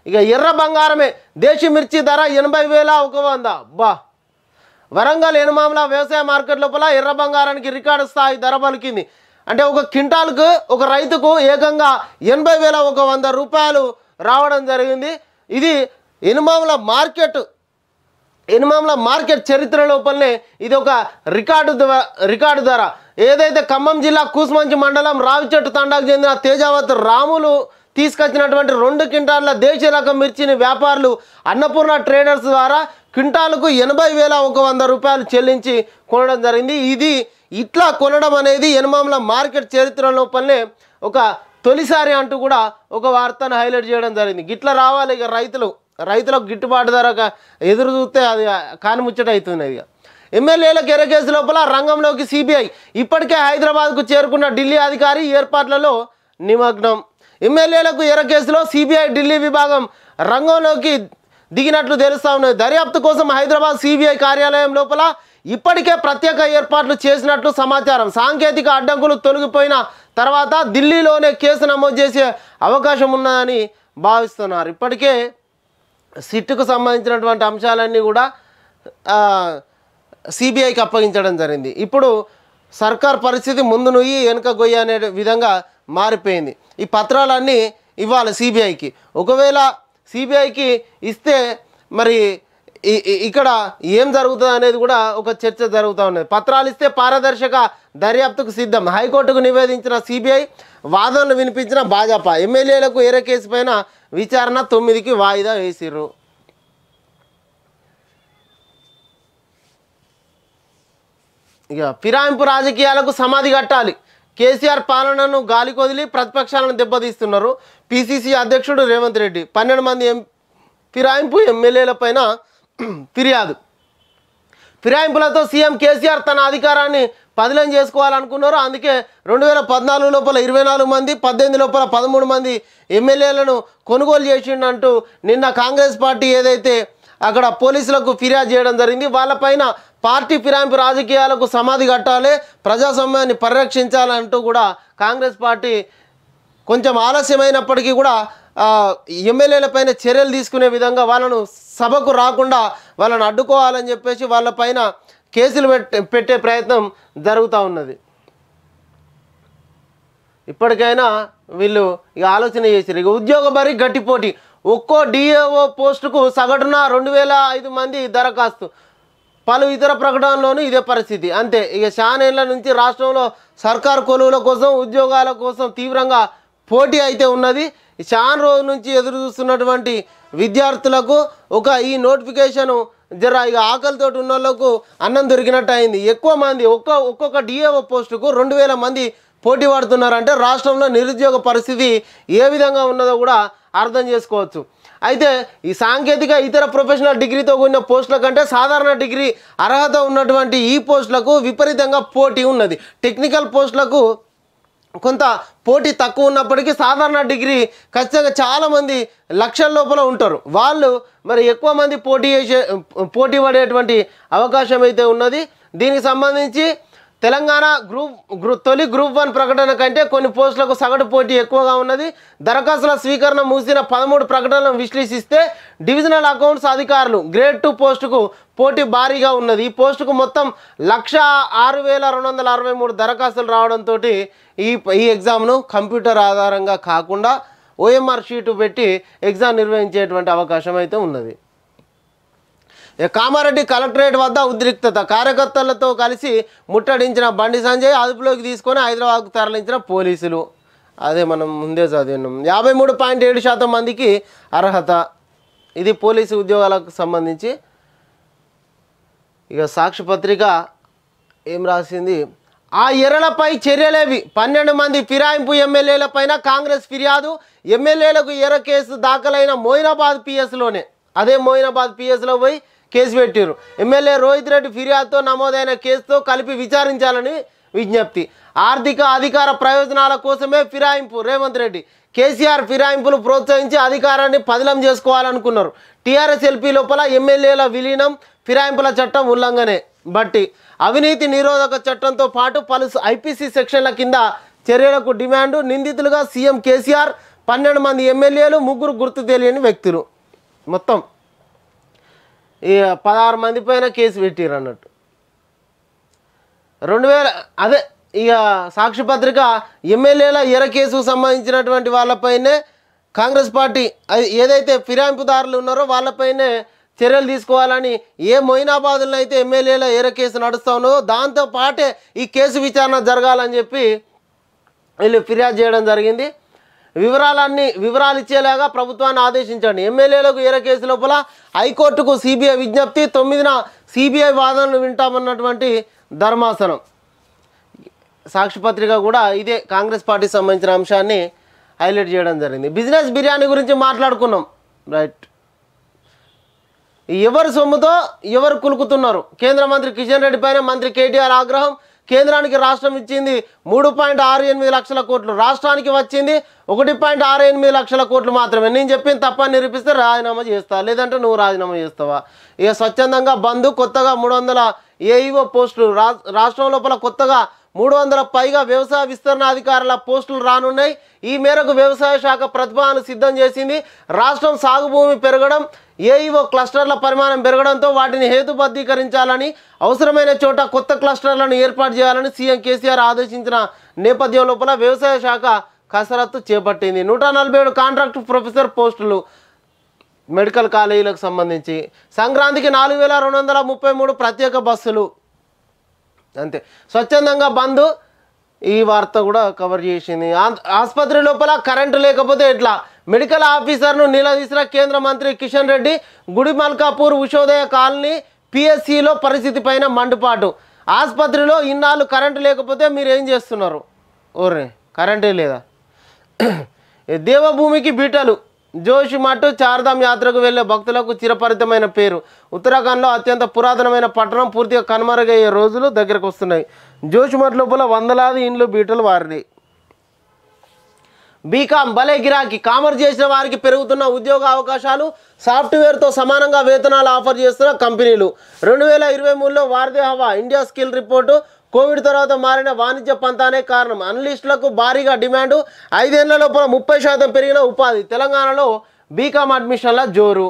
ఇక ఎర్ర బంగారమే దేశీ మిర్చి ధర ఎనభై వేల ఒక వంద బా వరంగల్ ఎనుమామల వ్యవసాయ మార్కెట్ లోపల ఎర్ర బంగారానికి రికార్డు స్థాయి ధర పలికింది అంటే ఒక క్వింటాల్కు ఒక రైతుకు ఏకంగా ఎనభై వేల ఒక వంద రూపాయలు రావడం జరిగింది ఇది ఇనుమాముల మార్కెట్ ఇనుమాముల మార్కెట్ చరిత్ర లోపలనే ఇది ఒక రికార్డు రికార్డు ధర ఏదైతే ఖమ్మం జిల్లా కూసుమంచి మండలం రావిచెట్టు తండాకు చెందిన తేజావత్ రాములు తీసుకొచ్చినటువంటి రెండు క్వింటాల దేశీయ రకం మిర్చిని వ్యాపారులు అన్నపూర్ణ ట్రేడర్స్ ద్వారా క్వింటాలకు ఎనభై వేల ఒక వంద రూపాయలు చెల్లించి కొనడం జరిగింది ఇది ఇట్లా కొనడం అనేది ఎనమాముల మార్కెట్ చరిత్ర లోపలనే ఒక తొలిసారి అంటూ కూడా ఒక వార్తను హైలైట్ చేయడం జరిగింది గిట్లా రావాలి ఇక రైతులు రైతులకు గిట్టుబాటు ధర ఎదురు చూస్తే అది కానిముచ్చట అవుతున్నది ఇక ఎమ్మెల్యేల గెర కేసు లోపల రంగంలోకి సిబిఐ ఇప్పటికే హైదరాబాద్కు చేరుకున్న ఢిల్లీ అధికారి ఏర్పాట్లలో నిమగ్నం ఎమ్మెల్యేలకు ఎర్ర కేసులో సిబిఐ ఢిల్లీ విభాగం రంగంలోకి దిగినట్లు తెలుస్తూ ఉన్నది దర్యాప్తు కోసం హైదరాబాద్ సిబిఐ కార్యాలయం లోపల ఇప్పటికే ప్రత్యేక ఏర్పాట్లు చేసినట్లు సమాచారం సాంకేతిక అడ్డంకులు తొలగిపోయిన తర్వాత ఢిల్లీలోనే కేసు నమోదు చేసే అవకాశం ఉన్నదని భావిస్తున్నారు ఇప్పటికే సిట్కు సంబంధించినటువంటి అంశాలన్నీ కూడా సిబిఐకి అప్పగించడం జరిగింది ఇప్పుడు సర్కార్ పరిస్థితి ముందు నుయ్యి వెనుక గొయ్యి అనే విధంగా మారిపోయింది ఈ పత్రాలన్నీ ఇవ్వాలి సిబిఐకి ఒకవేళ సిబిఐకి ఇస్తే మరి ఇక్కడ ఏం జరుగుతుంది అనేది కూడా ఒక చర్చ జరుగుతూ ఉన్నది పత్రాలు ఇస్తే పారదర్శక దర్యాప్తుకు సిద్ధం హైకోర్టుకు నివేదించిన సిబిఐ వాదనలు వినిపించిన భాజపా ఎమ్మెల్యేలకు ఏరే కేసు పైన విచారణ తొమ్మిదికి వాయిదా వేసిర్రు ఇక ఫిరాయింపు రాజకీయాలకు సమాధి కట్టాలి కేసీఆర్ పాలనను గాలికొదిలి ప్రతిపక్షాలను దెబ్బతీస్తున్నారు పిసిసి అధ్యక్షుడు రేవంత్ రెడ్డి పన్నెండు మంది ఎం ఫిరాయింపు పైన ఫిర్యాదు ఫిరాయింపులతో సీఎం కేసీఆర్ తన అధికారాన్ని పదిలం చేసుకోవాలనుకున్నారు అందుకే రెండు వేల పద్నాలుగు లోపల ఇరవై నాలుగు మంది పద్దెనిమిది లోపల పదమూడు మంది ఎమ్మెల్యేలను కొనుగోలు చేసిండంటూ నిన్న కాంగ్రెస్ పార్టీ ఏదైతే అక్కడ పోలీసులకు ఫిర్యాదు చేయడం జరిగింది వాళ్ళపైన పార్టీ ఫిరాయింపు రాజకీయాలకు సమాధి కట్టాలి ప్రజాస్వామ్యాన్ని పరిరక్షించాలంటూ కూడా కాంగ్రెస్ పార్టీ కొంచెం ఆలస్యమైనప్పటికీ కూడా పైన చర్యలు తీసుకునే విధంగా వాళ్ళను సభకు రాకుండా వాళ్ళని అడ్డుకోవాలని చెప్పేసి వాళ్ళ పైన కేసులు పెట్టే ప్రయత్నం జరుగుతూ ఉన్నది ఇప్పటికైనా వీళ్ళు ఇక ఆలోచన చేశారు ఇక ఉద్యోగ బరి గట్టిపోటీ ఒక్కో డిఏఓ పోస్టుకు సగటున రెండు వేల ఐదు మంది దరఖాస్తు పలు ఇతర ప్రకటనలోనూ ఇదే పరిస్థితి అంతే ఇక షానేళ్ల నుంచి రాష్ట్రంలో సర్కారు కొలువుల కోసం ఉద్యోగాల కోసం తీవ్రంగా పోటీ అయితే ఉన్నది చాలా రోజుల నుంచి ఎదురు చూస్తున్నటువంటి విద్యార్థులకు ఒక ఈ నోటిఫికేషను జర ఇక ఆకలితోటి ఉన్న వాళ్ళకు అన్నం దొరికినట్టు అయింది ఎక్కువ మంది ఒక్క ఒక్కొక్క డిఏఓ పోస్టుకు రెండు వేల మంది పోటీ పడుతున్నారంటే రాష్ట్రంలో నిరుద్యోగ పరిస్థితి ఏ విధంగా ఉన్నదో కూడా అర్థం చేసుకోవచ్చు అయితే ఈ సాంకేతిక ఇతర ప్రొఫెషనల్ డిగ్రీతో కూడిన పోస్టుల కంటే సాధారణ డిగ్రీ అర్హత ఉన్నటువంటి ఈ పోస్టులకు విపరీతంగా పోటీ ఉన్నది టెక్నికల్ పోస్టులకు కొంత పోటీ తక్కువ ఉన్నప్పటికీ సాధారణ డిగ్రీ ఖచ్చితంగా చాలామంది లక్షల లోపల ఉంటారు వాళ్ళు మరి ఎక్కువ మంది పోటీ చేసే పోటీ పడేటువంటి అవకాశం అయితే ఉన్నది దీనికి సంబంధించి తెలంగాణ గ్రూప్ తొలి గ్రూప్ వన్ ప్రకటన కంటే కొన్ని పోస్టులకు సగటు పోటీ ఎక్కువగా ఉన్నది దరఖాస్తుల స్వీకరణ ముగిసిన పదమూడు ప్రకటనలను విశ్లేషిస్తే డివిజనల్ అకౌంట్స్ అధికారులు గ్రేడ్ టూ పోస్టుకు పోటీ భారీగా ఉన్నది ఈ పోస్టుకు మొత్తం లక్ష ఆరు వేల రెండు వందల అరవై మూడు దరఖాస్తులు రావడంతో ఈ ఈ ఎగ్జామ్ను కంప్యూటర్ ఆధారంగా కాకుండా ఓఎంఆర్ షీటు పెట్టి ఎగ్జామ్ నిర్వహించేటువంటి అవకాశం అయితే ఉన్నది కామారెడ్డి కలెక్టరేట్ వద్ద ఉద్రిక్తత కార్యకర్తలతో కలిసి ముట్టడించిన బండి సంజయ్ అదుపులోకి తీసుకొని హైదరాబాద్కు తరలించిన పోలీసులు అదే మనం ముందే చదివినాం యాభై మూడు పాయింట్ ఏడు శాతం మందికి అర్హత ఇది పోలీసు ఉద్యోగాలకు సంబంధించి ఇక సాక్షి పత్రిక ఏం రాసింది ఆ ఎర్రలపై చర్యలేవి పన్నెండు మంది ఫిరాయింపు ఎమ్మెల్యేలపైన కాంగ్రెస్ ఫిర్యాదు ఎమ్మెల్యేలకు ఎర్ర కేసు దాఖలైన మోయినాబాద్ పిఎస్లోనే అదే మోయినాబాద్ పిఎస్లో పోయి కేసు పెట్టారు ఎమ్మెల్యే రోహిత్ రెడ్డి ఫిర్యాదుతో నమోదైన కేసుతో కలిపి విచారించాలని విజ్ఞప్తి ఆర్థిక అధికార ప్రయోజనాల కోసమే ఫిరాయింపు రేవంత్ రెడ్డి కేసీఆర్ ఫిరాయింపులు ప్రోత్సహించి అధికారాన్ని పదిలం చేసుకోవాలనుకున్నారు టీఆర్ఎస్ ఎల్పీ లోపల ఎమ్మెల్యేల విలీనం ఫిరాయింపుల చట్టం ఉల్లంఘనే బట్టి అవినీతి నిరోధక చట్టంతో పాటు పలు ఐపీసీ సెక్షన్ల కింద చర్యలకు డిమాండ్ నిందితులుగా సీఎం కేసీఆర్ పన్నెండు మంది ఎమ్మెల్యేలు ముగ్గురు గుర్తు తెలియని వ్యక్తులు మొత్తం ఇక పదహారు మంది పైన కేసు పెట్టిరు అన్నట్టు రెండు వేల అదే ఇక సాక్షిపత్రిక ఎమ్మెల్యేల ఎర కేసుకు సంబంధించినటువంటి వాళ్ళపైనే కాంగ్రెస్ పార్టీ ఏదైతే ఫిరాయింపుదారులు ఉన్నారో వాళ్ళపైనే చర్యలు తీసుకోవాలని ఏ మొయినాబాదులను అయితే ఎమ్మెల్యేల ఏర కేసు నడుస్తూ ఉన్నదో దాంతో పాటే ఈ కేసు విచారణ జరగాలని చెప్పి వీళ్ళు ఫిర్యాదు చేయడం జరిగింది వివరాలన్నీ వివరాలు ఇచ్చేలాగా ప్రభుత్వాన్ని ఆదేశించండి ఎమ్మెల్యేలకు ఏర కేసు లోపల హైకోర్టుకు సిబిఐ విజ్ఞప్తి తొమ్మిదిన సిబిఐ వాదనలు వింటామన్నటువంటి ధర్మాసనం సాక్షిపత్రిక కూడా ఇదే కాంగ్రెస్ పార్టీకి సంబంధించిన అంశాన్ని హైలైట్ చేయడం జరిగింది బిజినెస్ బిర్యానీ గురించి మాట్లాడుకున్నాం రైట్ ఎవరు సొమ్ముతో ఎవరు కులుకుతున్నారు కేంద్ర మంత్రి కిషన్ రెడ్డి పైన మంత్రి కేటీఆర్ ఆగ్రహం కేంద్రానికి రాష్ట్రం ఇచ్చింది మూడు పాయింట్ ఆరు ఎనిమిది లక్షల కోట్లు రాష్ట్రానికి వచ్చింది ఒకటి పాయింట్ ఆరు ఎనిమిది లక్షల కోట్లు మాత్రమే నేను చెప్పిన తప్పని నిరూపిస్తే రాజీనామా చేస్తా లేదంటే నువ్వు రాజీనామా చేస్తావా ఇక స్వచ్ఛందంగా బంద్ కొత్తగా మూడు వందల ఏఈఓ పోస్టులు రాష్ట్రం లోపల కొత్తగా మూడు వందల పైగా వ్యవసాయ విస్తరణ అధికారుల పోస్టులు రానున్నాయి ఈ మేరకు వ్యవసాయ శాఖ ప్రతిభాను సిద్ధం చేసింది రాష్ట్రం సాగు భూమి పెరగడం ఏఈఓ క్లస్టర్ల పరిమాణం పెరగడంతో వాటిని హేతుబద్ధీకరించాలని అవసరమైన చోట కొత్త క్లస్టర్లను ఏర్పాటు చేయాలని సీఎం కేసీఆర్ ఆదేశించిన నేపథ్యం లోపల వ్యవసాయ శాఖ కసరత్తు చేపట్టింది నూట నలభై ఏడు కాంట్రాక్ట్ ప్రొఫెసర్ పోస్టులు మెడికల్ కాలేజీలకు సంబంధించి సంక్రాంతికి నాలుగు వేల రెండు వందల ముప్పై మూడు ప్రత్యేక బస్సులు అంతే స్వచ్ఛందంగా బంద్ ఈ వార్త కూడా కవర్ చేసింది ఆసుపత్రి లోపల కరెంటు లేకపోతే ఎట్లా మెడికల్ ఆఫీసర్ను నిలదీసిన కేంద్ర మంత్రి కిషన్ రెడ్డి గుడి మల్కాపూర్ ఉషోదయ కాలనీ పిఎస్సిలో పరిస్థితి పైన మండుపాటు ఆసుపత్రిలో ఇన్నాళ్ళు కరెంటు లేకపోతే మీరు ఏం చేస్తున్నారు ఓరే కరెంటే లేదా దేవభూమికి బీటలు జోషి మటు చార్ధామ్ యాత్రకు వెళ్లే భక్తులకు చిరపరితమైన పేరు ఉత్తరాఖండ్లో అత్యంత పురాతనమైన పట్టణం పూర్తిగా కనుమరుగయ్యే రోజులు దగ్గరకు వస్తున్నాయి జోషి లోపల వందలాది ఇండ్లు బీటలు వారినాయి బీకామ్ భలే గిరాకీ కామర్స్ చేసిన వారికి పెరుగుతున్న ఉద్యోగ అవకాశాలు సాఫ్ట్వేర్తో సమానంగా వేతనాలు ఆఫర్ చేస్తున్న కంపెనీలు రెండు వేల ఇరవై మూడులో వారదే హవా ఇండియా స్కిల్ రిపోర్టు కోవిడ్ తర్వాత మారిన వాణిజ్య పంతానే కారణం అనలిస్టులకు భారీగా డిమాండ్ ఐదేళ్ల లోపల ముప్పై శాతం పెరిగిన ఉపాధి తెలంగాణలో బీకామ్ అడ్మిషన్ల జోరు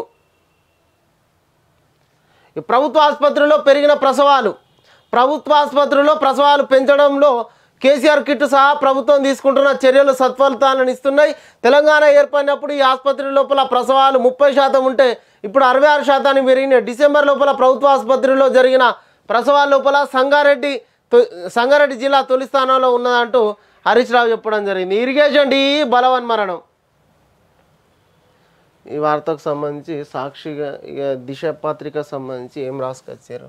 ప్రభుత్వ ఆసుపత్రుల్లో పెరిగిన ప్రసవాలు ప్రభుత్వ ఆసుపత్రుల్లో ప్రసవాలు పెంచడంలో కేసీఆర్ కిట్ సహా ప్రభుత్వం తీసుకుంటున్న చర్యలు సత్ఫలితాలను ఇస్తున్నాయి తెలంగాణ ఏర్పడినప్పుడు ఈ ఆసుపత్రి లోపల ప్రసవాలు ముప్పై శాతం ఉంటే ఇప్పుడు అరవై ఆరు శాతానికి పెరిగినాయి డిసెంబర్ లోపల ప్రభుత్వ ఆసుపత్రిలో జరిగిన ప్రసవాల లోపల సంగారెడ్డి సంగారెడ్డి జిల్లా తొలి స్థానంలో ఉన్నదంటూ హరీష్ రావు చెప్పడం జరిగింది ఇరిగేషన్ డి మరణం ఈ వార్తకు సంబంధించి సాక్షిగా ఇక దిశ పత్రిక సంబంధించి ఏం రాసుకొచ్చారు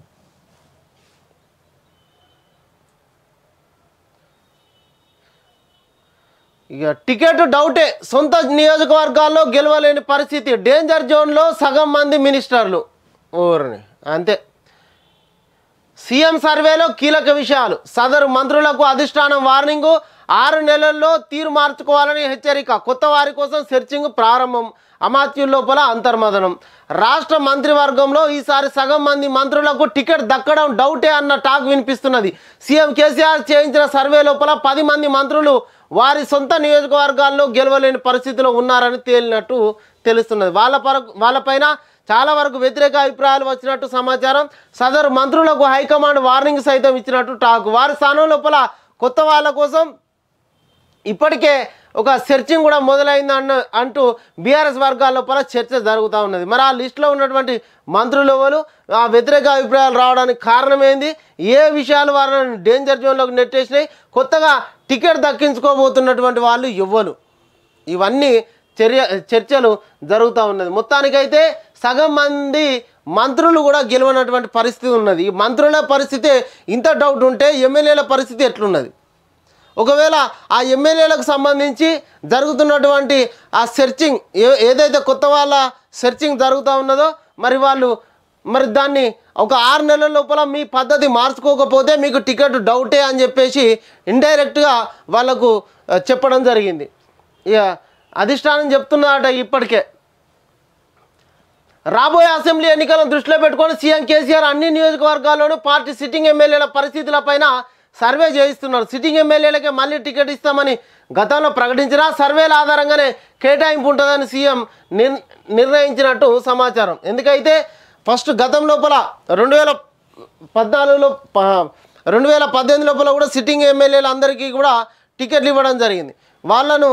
ఇక టికెట్ డౌటే సొంత నియోజకవర్గాల్లో గెలవలేని పరిస్థితి డేంజర్ జోన్లో సగం మంది మినిస్టర్లు ఊరిని అంతే సీఎం సర్వేలో కీలక విషయాలు సదరు మంత్రులకు అధిష్టానం వార్నింగు ఆరు నెలల్లో తీరు మార్చుకోవాలని హెచ్చరిక కొత్త వారి కోసం సెర్చింగ్ ప్రారంభం అమాత్యుల లోపల అంతర్మదనం రాష్ట్ర మంత్రివర్గంలో ఈసారి సగం మంది మంత్రులకు టికెట్ దక్కడం డౌటే అన్న టాక్ వినిపిస్తున్నది సీఎం కేసీఆర్ చేయించిన సర్వే లోపల పది మంది మంత్రులు వారి సొంత నియోజకవర్గాల్లో గెలవలేని పరిస్థితిలో ఉన్నారని తేలినట్టు తెలుస్తున్నది వాళ్ళ పర వాళ్ళపైన చాలా వరకు వ్యతిరేక అభిప్రాయాలు వచ్చినట్టు సమాచారం సదరు మంత్రులకు హైకమాండ్ వార్నింగ్ సైతం ఇచ్చినట్టు టాక్ వారి స్థానం లోపల కొత్త వాళ్ళ కోసం ఇప్పటికే ఒక సెర్చింగ్ కూడా మొదలైంది అన్న అంటూ బీఆర్ఎస్ వర్గాల లోపల చర్చ జరుగుతూ ఉన్నది మరి ఆ లిస్టులో ఉన్నటువంటి మంత్రులు ఎవరు ఆ వ్యతిరేక అభిప్రాయాలు రావడానికి కారణమేంది ఏ విషయాలు వారిని డేంజర్ జోన్లోకి నెట్టేసినాయి కొత్తగా టికెట్ దక్కించుకోబోతున్నటువంటి వాళ్ళు ఇవ్వరు ఇవన్నీ చర్య చర్చలు జరుగుతూ ఉన్నది మొత్తానికైతే సగం మంది మంత్రులు కూడా గెలవనటువంటి పరిస్థితి ఉన్నది ఈ మంత్రుల పరిస్థితి ఇంత డౌట్ ఉంటే ఎమ్మెల్యేల పరిస్థితి ఎట్లున్నది ఒకవేళ ఆ ఎమ్మెల్యేలకు సంబంధించి జరుగుతున్నటువంటి ఆ సెర్చింగ్ ఏదైతే కొత్త వాళ్ళ సెర్చింగ్ జరుగుతూ ఉన్నదో మరి వాళ్ళు మరి దాన్ని ఒక ఆరు నెలల లోపల మీ పద్ధతి మార్చుకోకపోతే మీకు టికెట్ డౌటే అని చెప్పేసి ఇండైరెక్ట్గా వాళ్ళకు చెప్పడం జరిగింది ఇక అధిష్టానం చెప్తున్నారట ఇప్పటికే రాబోయే అసెంబ్లీ ఎన్నికలను దృష్టిలో పెట్టుకొని సీఎం కేసీఆర్ అన్ని నియోజకవర్గాల్లోనూ పార్టీ సిట్టింగ్ ఎమ్మెల్యేల పరిస్థితులపైన సర్వే చేయిస్తున్నారు సిట్టింగ్ ఎమ్మెల్యేలకే మళ్ళీ టికెట్ ఇస్తామని గతంలో ప్రకటించినా సర్వేల ఆధారంగానే కేటాయింపు ఉంటుందని సీఎం నిర్ణయించినట్టు సమాచారం ఎందుకైతే ఫస్ట్ గతం లోపల రెండు వేల పద్నాలుగులో రెండు వేల పద్దెనిమిది లోపల కూడా సిట్టింగ్ ఎమ్మెల్యేలు అందరికీ కూడా టికెట్లు ఇవ్వడం జరిగింది వాళ్ళను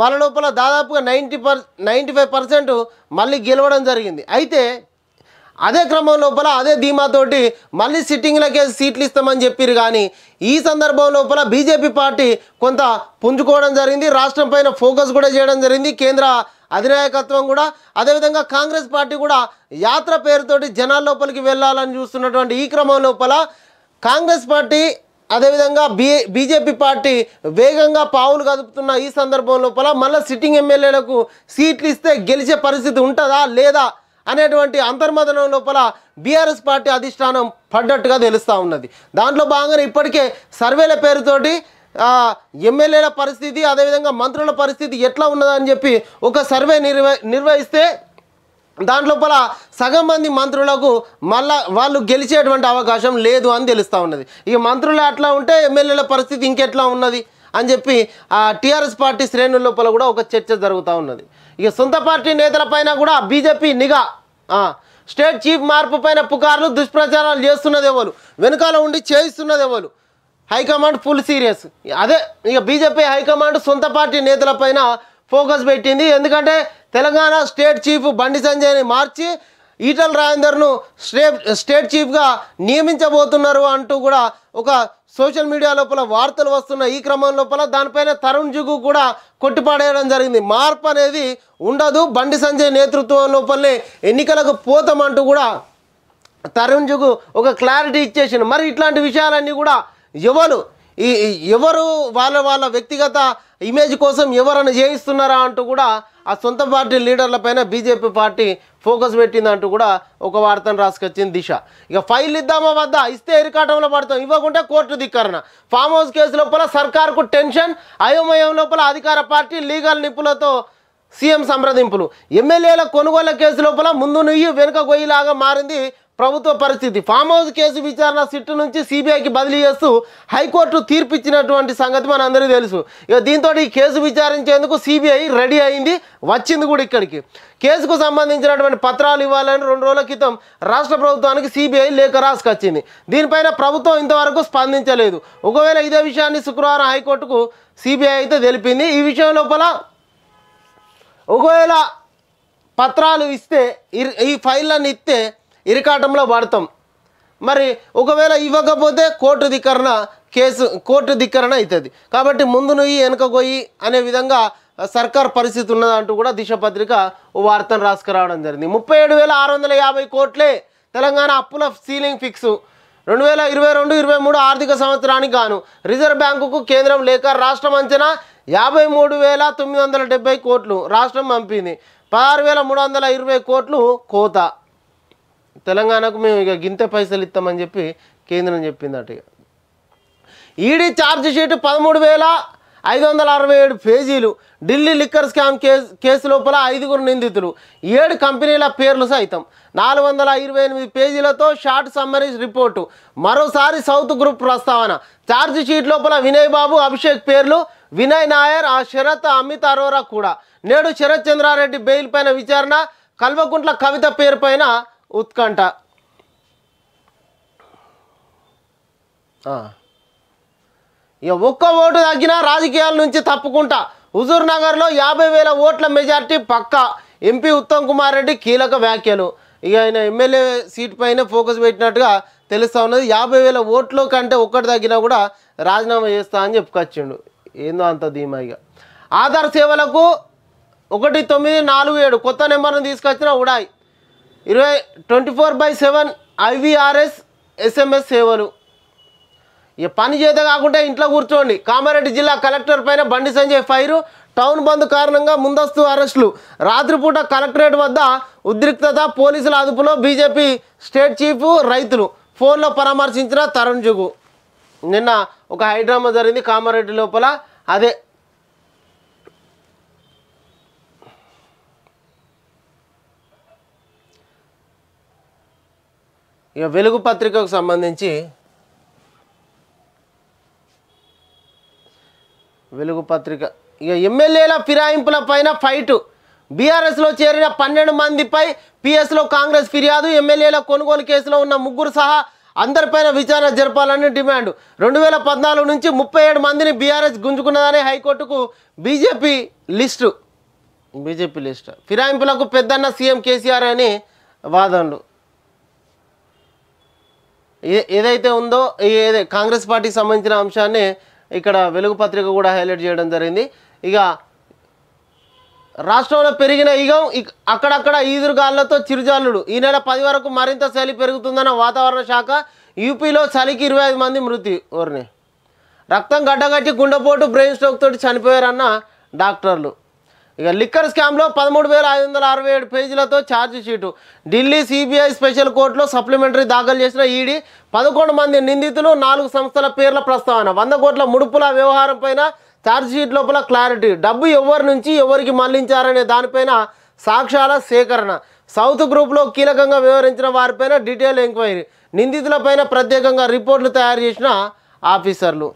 వాళ్ళ లోపల దాదాపుగా ninety per ninety five percent మళ్ళీ గెలవడం జరిగింది అయితే అదే క్రమం లోపల అదే ధీమాతోటి మళ్ళీ సిట్టింగ్లకే సీట్లు ఇస్తామని చెప్పారు కానీ ఈ సందర్భం లోపల బీజేపీ పార్టీ కొంత పుంజుకోవడం జరిగింది రాష్ట్రం పైన ఫోకస్ కూడా చేయడం జరిగింది కేంద్ర అధినాయకత్వం కూడా అదేవిధంగా కాంగ్రెస్ పార్టీ కూడా యాత్ర పేరుతోటి జనాల లోపలికి వెళ్ళాలని చూస్తున్నటువంటి ఈ క్రమం లోపల కాంగ్రెస్ పార్టీ అదేవిధంగా బీ బీజేపీ పార్టీ వేగంగా పావులు కదుపుతున్న ఈ సందర్భం లోపల మళ్ళీ సిట్టింగ్ ఎమ్మెల్యేలకు సీట్లు ఇస్తే గెలిచే పరిస్థితి ఉంటుందా లేదా అనేటువంటి అంతర్మదనం లోపల బీఆర్ఎస్ పార్టీ అధిష్టానం పడ్డట్టుగా తెలుస్తూ ఉన్నది దాంట్లో భాగంగానే ఇప్పటికే సర్వేల పేరుతోటి ఎమ్మెల్యేల పరిస్థితి అదేవిధంగా మంత్రుల పరిస్థితి ఎట్లా ఉన్నదని చెప్పి ఒక సర్వే నిర్వ నిర్వహిస్తే దాంట్లోపల సగం మంది మంత్రులకు మళ్ళా వాళ్ళు గెలిచేటువంటి అవకాశం లేదు అని తెలుస్తూ ఉన్నది ఈ మంత్రులు అట్లా ఉంటే ఎమ్మెల్యేల పరిస్థితి ఇంకెట్లా ఉన్నది అని చెప్పి టీఆర్ఎస్ పార్టీ శ్రేణుల లోపల కూడా ఒక చర్చ జరుగుతూ ఉన్నది ఇక సొంత పార్టీ నేతలపైన కూడా బీజేపీ నిఘా స్టేట్ చీఫ్ మార్పు పైన పుకార్లు దుష్ప్రచారాలు చేస్తున్నది ఎవరు వెనుకాల ఉండి చేయిస్తున్నది ఎవరు హైకమాండ్ ఫుల్ సీరియస్ అదే ఇక బీజేపీ హైకమాండ్ సొంత పార్టీ నేతలపైన ఫోకస్ పెట్టింది ఎందుకంటే తెలంగాణ స్టేట్ చీఫ్ బండి సంజయ్ని మార్చి ఈటల్ రాజేందర్ను స్టేట్ స్టేట్ చీఫ్గా నియమించబోతున్నారు అంటూ కూడా ఒక సోషల్ మీడియా లోపల వార్తలు వస్తున్న ఈ క్రమం లోపల దానిపైన తరుణ్ జుగు కూడా కొట్టిపాడేయడం జరిగింది మార్పు అనేది ఉండదు బండి సంజయ్ నేతృత్వం లోపలనే ఎన్నికలకు పోతామంటూ కూడా తరుణ్ జుగు ఒక క్లారిటీ ఇచ్చేసింది మరి ఇట్లాంటి విషయాలన్నీ కూడా ఎవరు ఈ ఎవరు వాళ్ళ వాళ్ళ వ్యక్తిగత ఇమేజ్ కోసం ఎవరన్నా చేయిస్తున్నారా అంటూ కూడా ఆ సొంత పార్టీ లీడర్లపైన బీజేపీ పార్టీ ఫోకస్ పెట్టిందంటూ కూడా ఒక వార్తను రాసుకొచ్చింది దిశ ఇక ఫైల్ ఇద్దామా వద్దా ఇస్తే ఎరికాటంలో పడతాం ఇవ్వకుంటే కోర్టు ధిక్కరణ ఫామ్ హౌస్ కేసు లోపల సర్కార్కు టెన్షన్ అయోమయం లోపల అధికార పార్టీ లీగల్ నిపుణులతో సీఎం సంప్రదింపులు ఎమ్మెల్యేల కొనుగోళ్ల కేసు లోపల ముందు నుయ్యి వెనుక గొయ్యిలాగా మారింది ప్రభుత్వ పరిస్థితి ఫామ్ హౌస్ కేసు విచారణ సిట్టు నుంచి సిబిఐకి బదిలీ చేస్తూ హైకోర్టు తీర్పిచ్చినటువంటి సంగతి మన అందరికీ తెలుసు ఇక దీంతో ఈ కేసు విచారించేందుకు సిబిఐ రెడీ అయింది వచ్చింది కూడా ఇక్కడికి కేసుకు సంబంధించినటువంటి పత్రాలు ఇవ్వాలని రెండు రోజుల క్రితం రాష్ట్ర ప్రభుత్వానికి సిబిఐ లేఖ రాసుకొచ్చింది దీనిపైన ప్రభుత్వం ఇంతవరకు స్పందించలేదు ఒకవేళ ఇదే విషయాన్ని శుక్రవారం హైకోర్టుకు సిబిఐ అయితే తెలిపింది ఈ విషయం లోపల ఒకవేళ పత్రాలు ఇస్తే ఈ ఫైళ్ళని ఇస్తే ఇరికాటంలో వాడతాం మరి ఒకవేళ ఇవ్వకపోతే కోర్టు ధిక్కరణ కేసు కోర్టు ధిక్కరణ అవుతుంది కాబట్టి ముందు నుయ్యి వెనక పోయి అనే విధంగా సర్కార్ పరిస్థితి ఉన్నదంటూ కూడా దిశ పత్రిక వార్తను రాసుకురావడం జరిగింది ముప్పై ఏడు వేల ఆరు వందల యాభై కోట్లే తెలంగాణ అప్పుల సీలింగ్ ఫిక్స్ రెండు వేల ఇరవై రెండు ఇరవై మూడు ఆర్థిక సంవత్సరానికి గాను రిజర్వ్ బ్యాంకుకు కేంద్రం లేక రాష్ట్రం అంచనా యాభై మూడు వేల తొమ్మిది వందల డెబ్బై కోట్లు రాష్ట్రం పంపింది పదహారు వేల మూడు వందల ఇరవై కోట్లు కోత తెలంగాణకు మేము ఇక గింత పైసలు ఇస్తామని చెప్పి కేంద్రం చెప్పిందట ఇక ఈడీ ఛార్జ్ షీట్ పదమూడు వేల ఐదు వందల అరవై ఏడు పేజీలు Delhi liquor scam case case లోపల ఐదుగురు నిందితులు ఏడు కంపెనీల పేర్లు సైతం నాలుగు వందల ఇరవై ఎనిమిది పేజీలతో షార్ట్ సమ్మరీస్ రిపోర్టు మరోసారి సౌత్ గ్రూప్ ప్రస్తావన ఛార్జ్ షీట్ లోపల వినయ్ బాబు అభిషేక్ పేర్లు వినయ్ నాయర్ ఆ శరత్ అమిత్ అరోరా కూడా నేడు శరత్ చంద్రారెడ్డి బెయిల్ పైన విచారణ కల్వకుంట్ల కవిత పేరు పైన ఉత్కంఠ ఇక ఒక్క ఓటు తగ్గినా రాజకీయాల నుంచి తప్పుకుంటా హుజూర్నగర్లో యాభై వేల ఓట్ల మెజార్టీ పక్కా ఎంపీ ఉత్తమ్ కుమార్ రెడ్డి కీలక వ్యాఖ్యలు ఇక ఆయన ఎమ్మెల్యే సీట్ పైన ఫోకస్ పెట్టినట్టుగా తెలుస్తూ ఉన్నది యాభై వేల ఓట్ల కంటే ఒక్కటి తగ్గినా కూడా రాజీనామా చేస్తా అని చెప్పుకొచ్చిండు ఏందో అంత ధీమా ఇక ఆధార్ సేవలకు ఒకటి తొమ్మిది నాలుగు ఏడు కొత్త నెంబర్ను తీసుకొచ్చినా ఉడాయి ఇరవై twenty four by seven IVRS SMS సేవలు ఇక పని చేత కాకుండా ఇంట్లో కూర్చోండి కామారెడ్డి జిల్లా కలెక్టర్ పైన బండి సంజయ్ ఫైరు టౌన్ బంద్ కారణంగా ముందస్తు అరెస్టులు రాత్రిపూట కలెక్టరేట్ వద్ద ఉద్రిక్తత పోలీసుల అదుపులో బీజేపీ స్టేట్ చీఫ్ రైతులు ఫోన్లో పరామర్శించిన తరుణ్ జుగు నిన్న ఒక హైడ్రామా జరిగింది కామారెడ్డి లోపల అదే ఇక వెలుగు పత్రికకు సంబంధించి వెలుగు పత్రిక ఇక ఎమ్మెల్యేల ఫిరాయింపుల పైన ఫైటు బీఆర్ఎస్లో చేరిన పన్నెండు మందిపై పిఎస్లో కాంగ్రెస్ ఫిర్యాదు ఎమ్మెల్యేల కొనుగోలు కేసులో ఉన్న ముగ్గురు సహా అందరిపైన విచారణ జరపాలని డిమాండ్ రెండు వేల పద్నాలుగు నుంచి ముప్పై ఏడు మందిని బీఆర్ఎస్ గుంజుకున్నదని హైకోర్టుకు బీజేపీ లిస్టు బీజేపీ లిస్టు ఫిరాయింపులకు పెద్దన్న సీఎం కేసీఆర్ అని వాదనలు ఏదైతే ఉందో ఏదే కాంగ్రెస్ పార్టీకి సంబంధించిన అంశాన్ని ఇక్కడ వెలుగు పత్రిక కూడా హైలైట్ చేయడం జరిగింది ఇక రాష్ట్రంలో పెరిగిన ఈగం అక్కడక్కడ ఈదురుగాళ్లతో చిరుజాలుడు ఈ నెల పది వరకు మరింత చలి పెరుగుతుందన్న వాతావరణ శాఖ యూపీలో చలికి ఇరవై ఐదు మంది మృతి ఓర్ని రక్తం గడ్డగట్టి గుండెపోటు బ్రెయిన్ స్ట్రోక్ తోటి చనిపోయారన్న డాక్టర్లు ఇక లిక్కర్ స్కామ్లో పదమూడు వేల ఐదు వందల అరవై ఏడు పేజీలతో charge sheet Delhi CBI special కోర్టులో సప్లిమెంటరీ దాఖలు చేసిన ఈడీ పదకొండు మంది నిందితులు నాలుగు సంస్థల పేర్ల ప్రస్తావన వంద కోట్ల ముడుపుల వ్యవహారం పైన ఛార్జ్షీట్ లోపల క్లారిటీ డబ్బు ఎవరి నుంచి ఎవరికి మళ్లించారనే దానిపైన సాక్ష్యాల సేకరణ సౌత్ గ్రూప్లో కీలకంగా వివరించిన వారిపైన డీటెయిల్ ఎంక్వైరీ నిందితులపైన ప్రత్యేకంగా రిపోర్ట్లు తయారు చేసిన ఆఫీసర్లు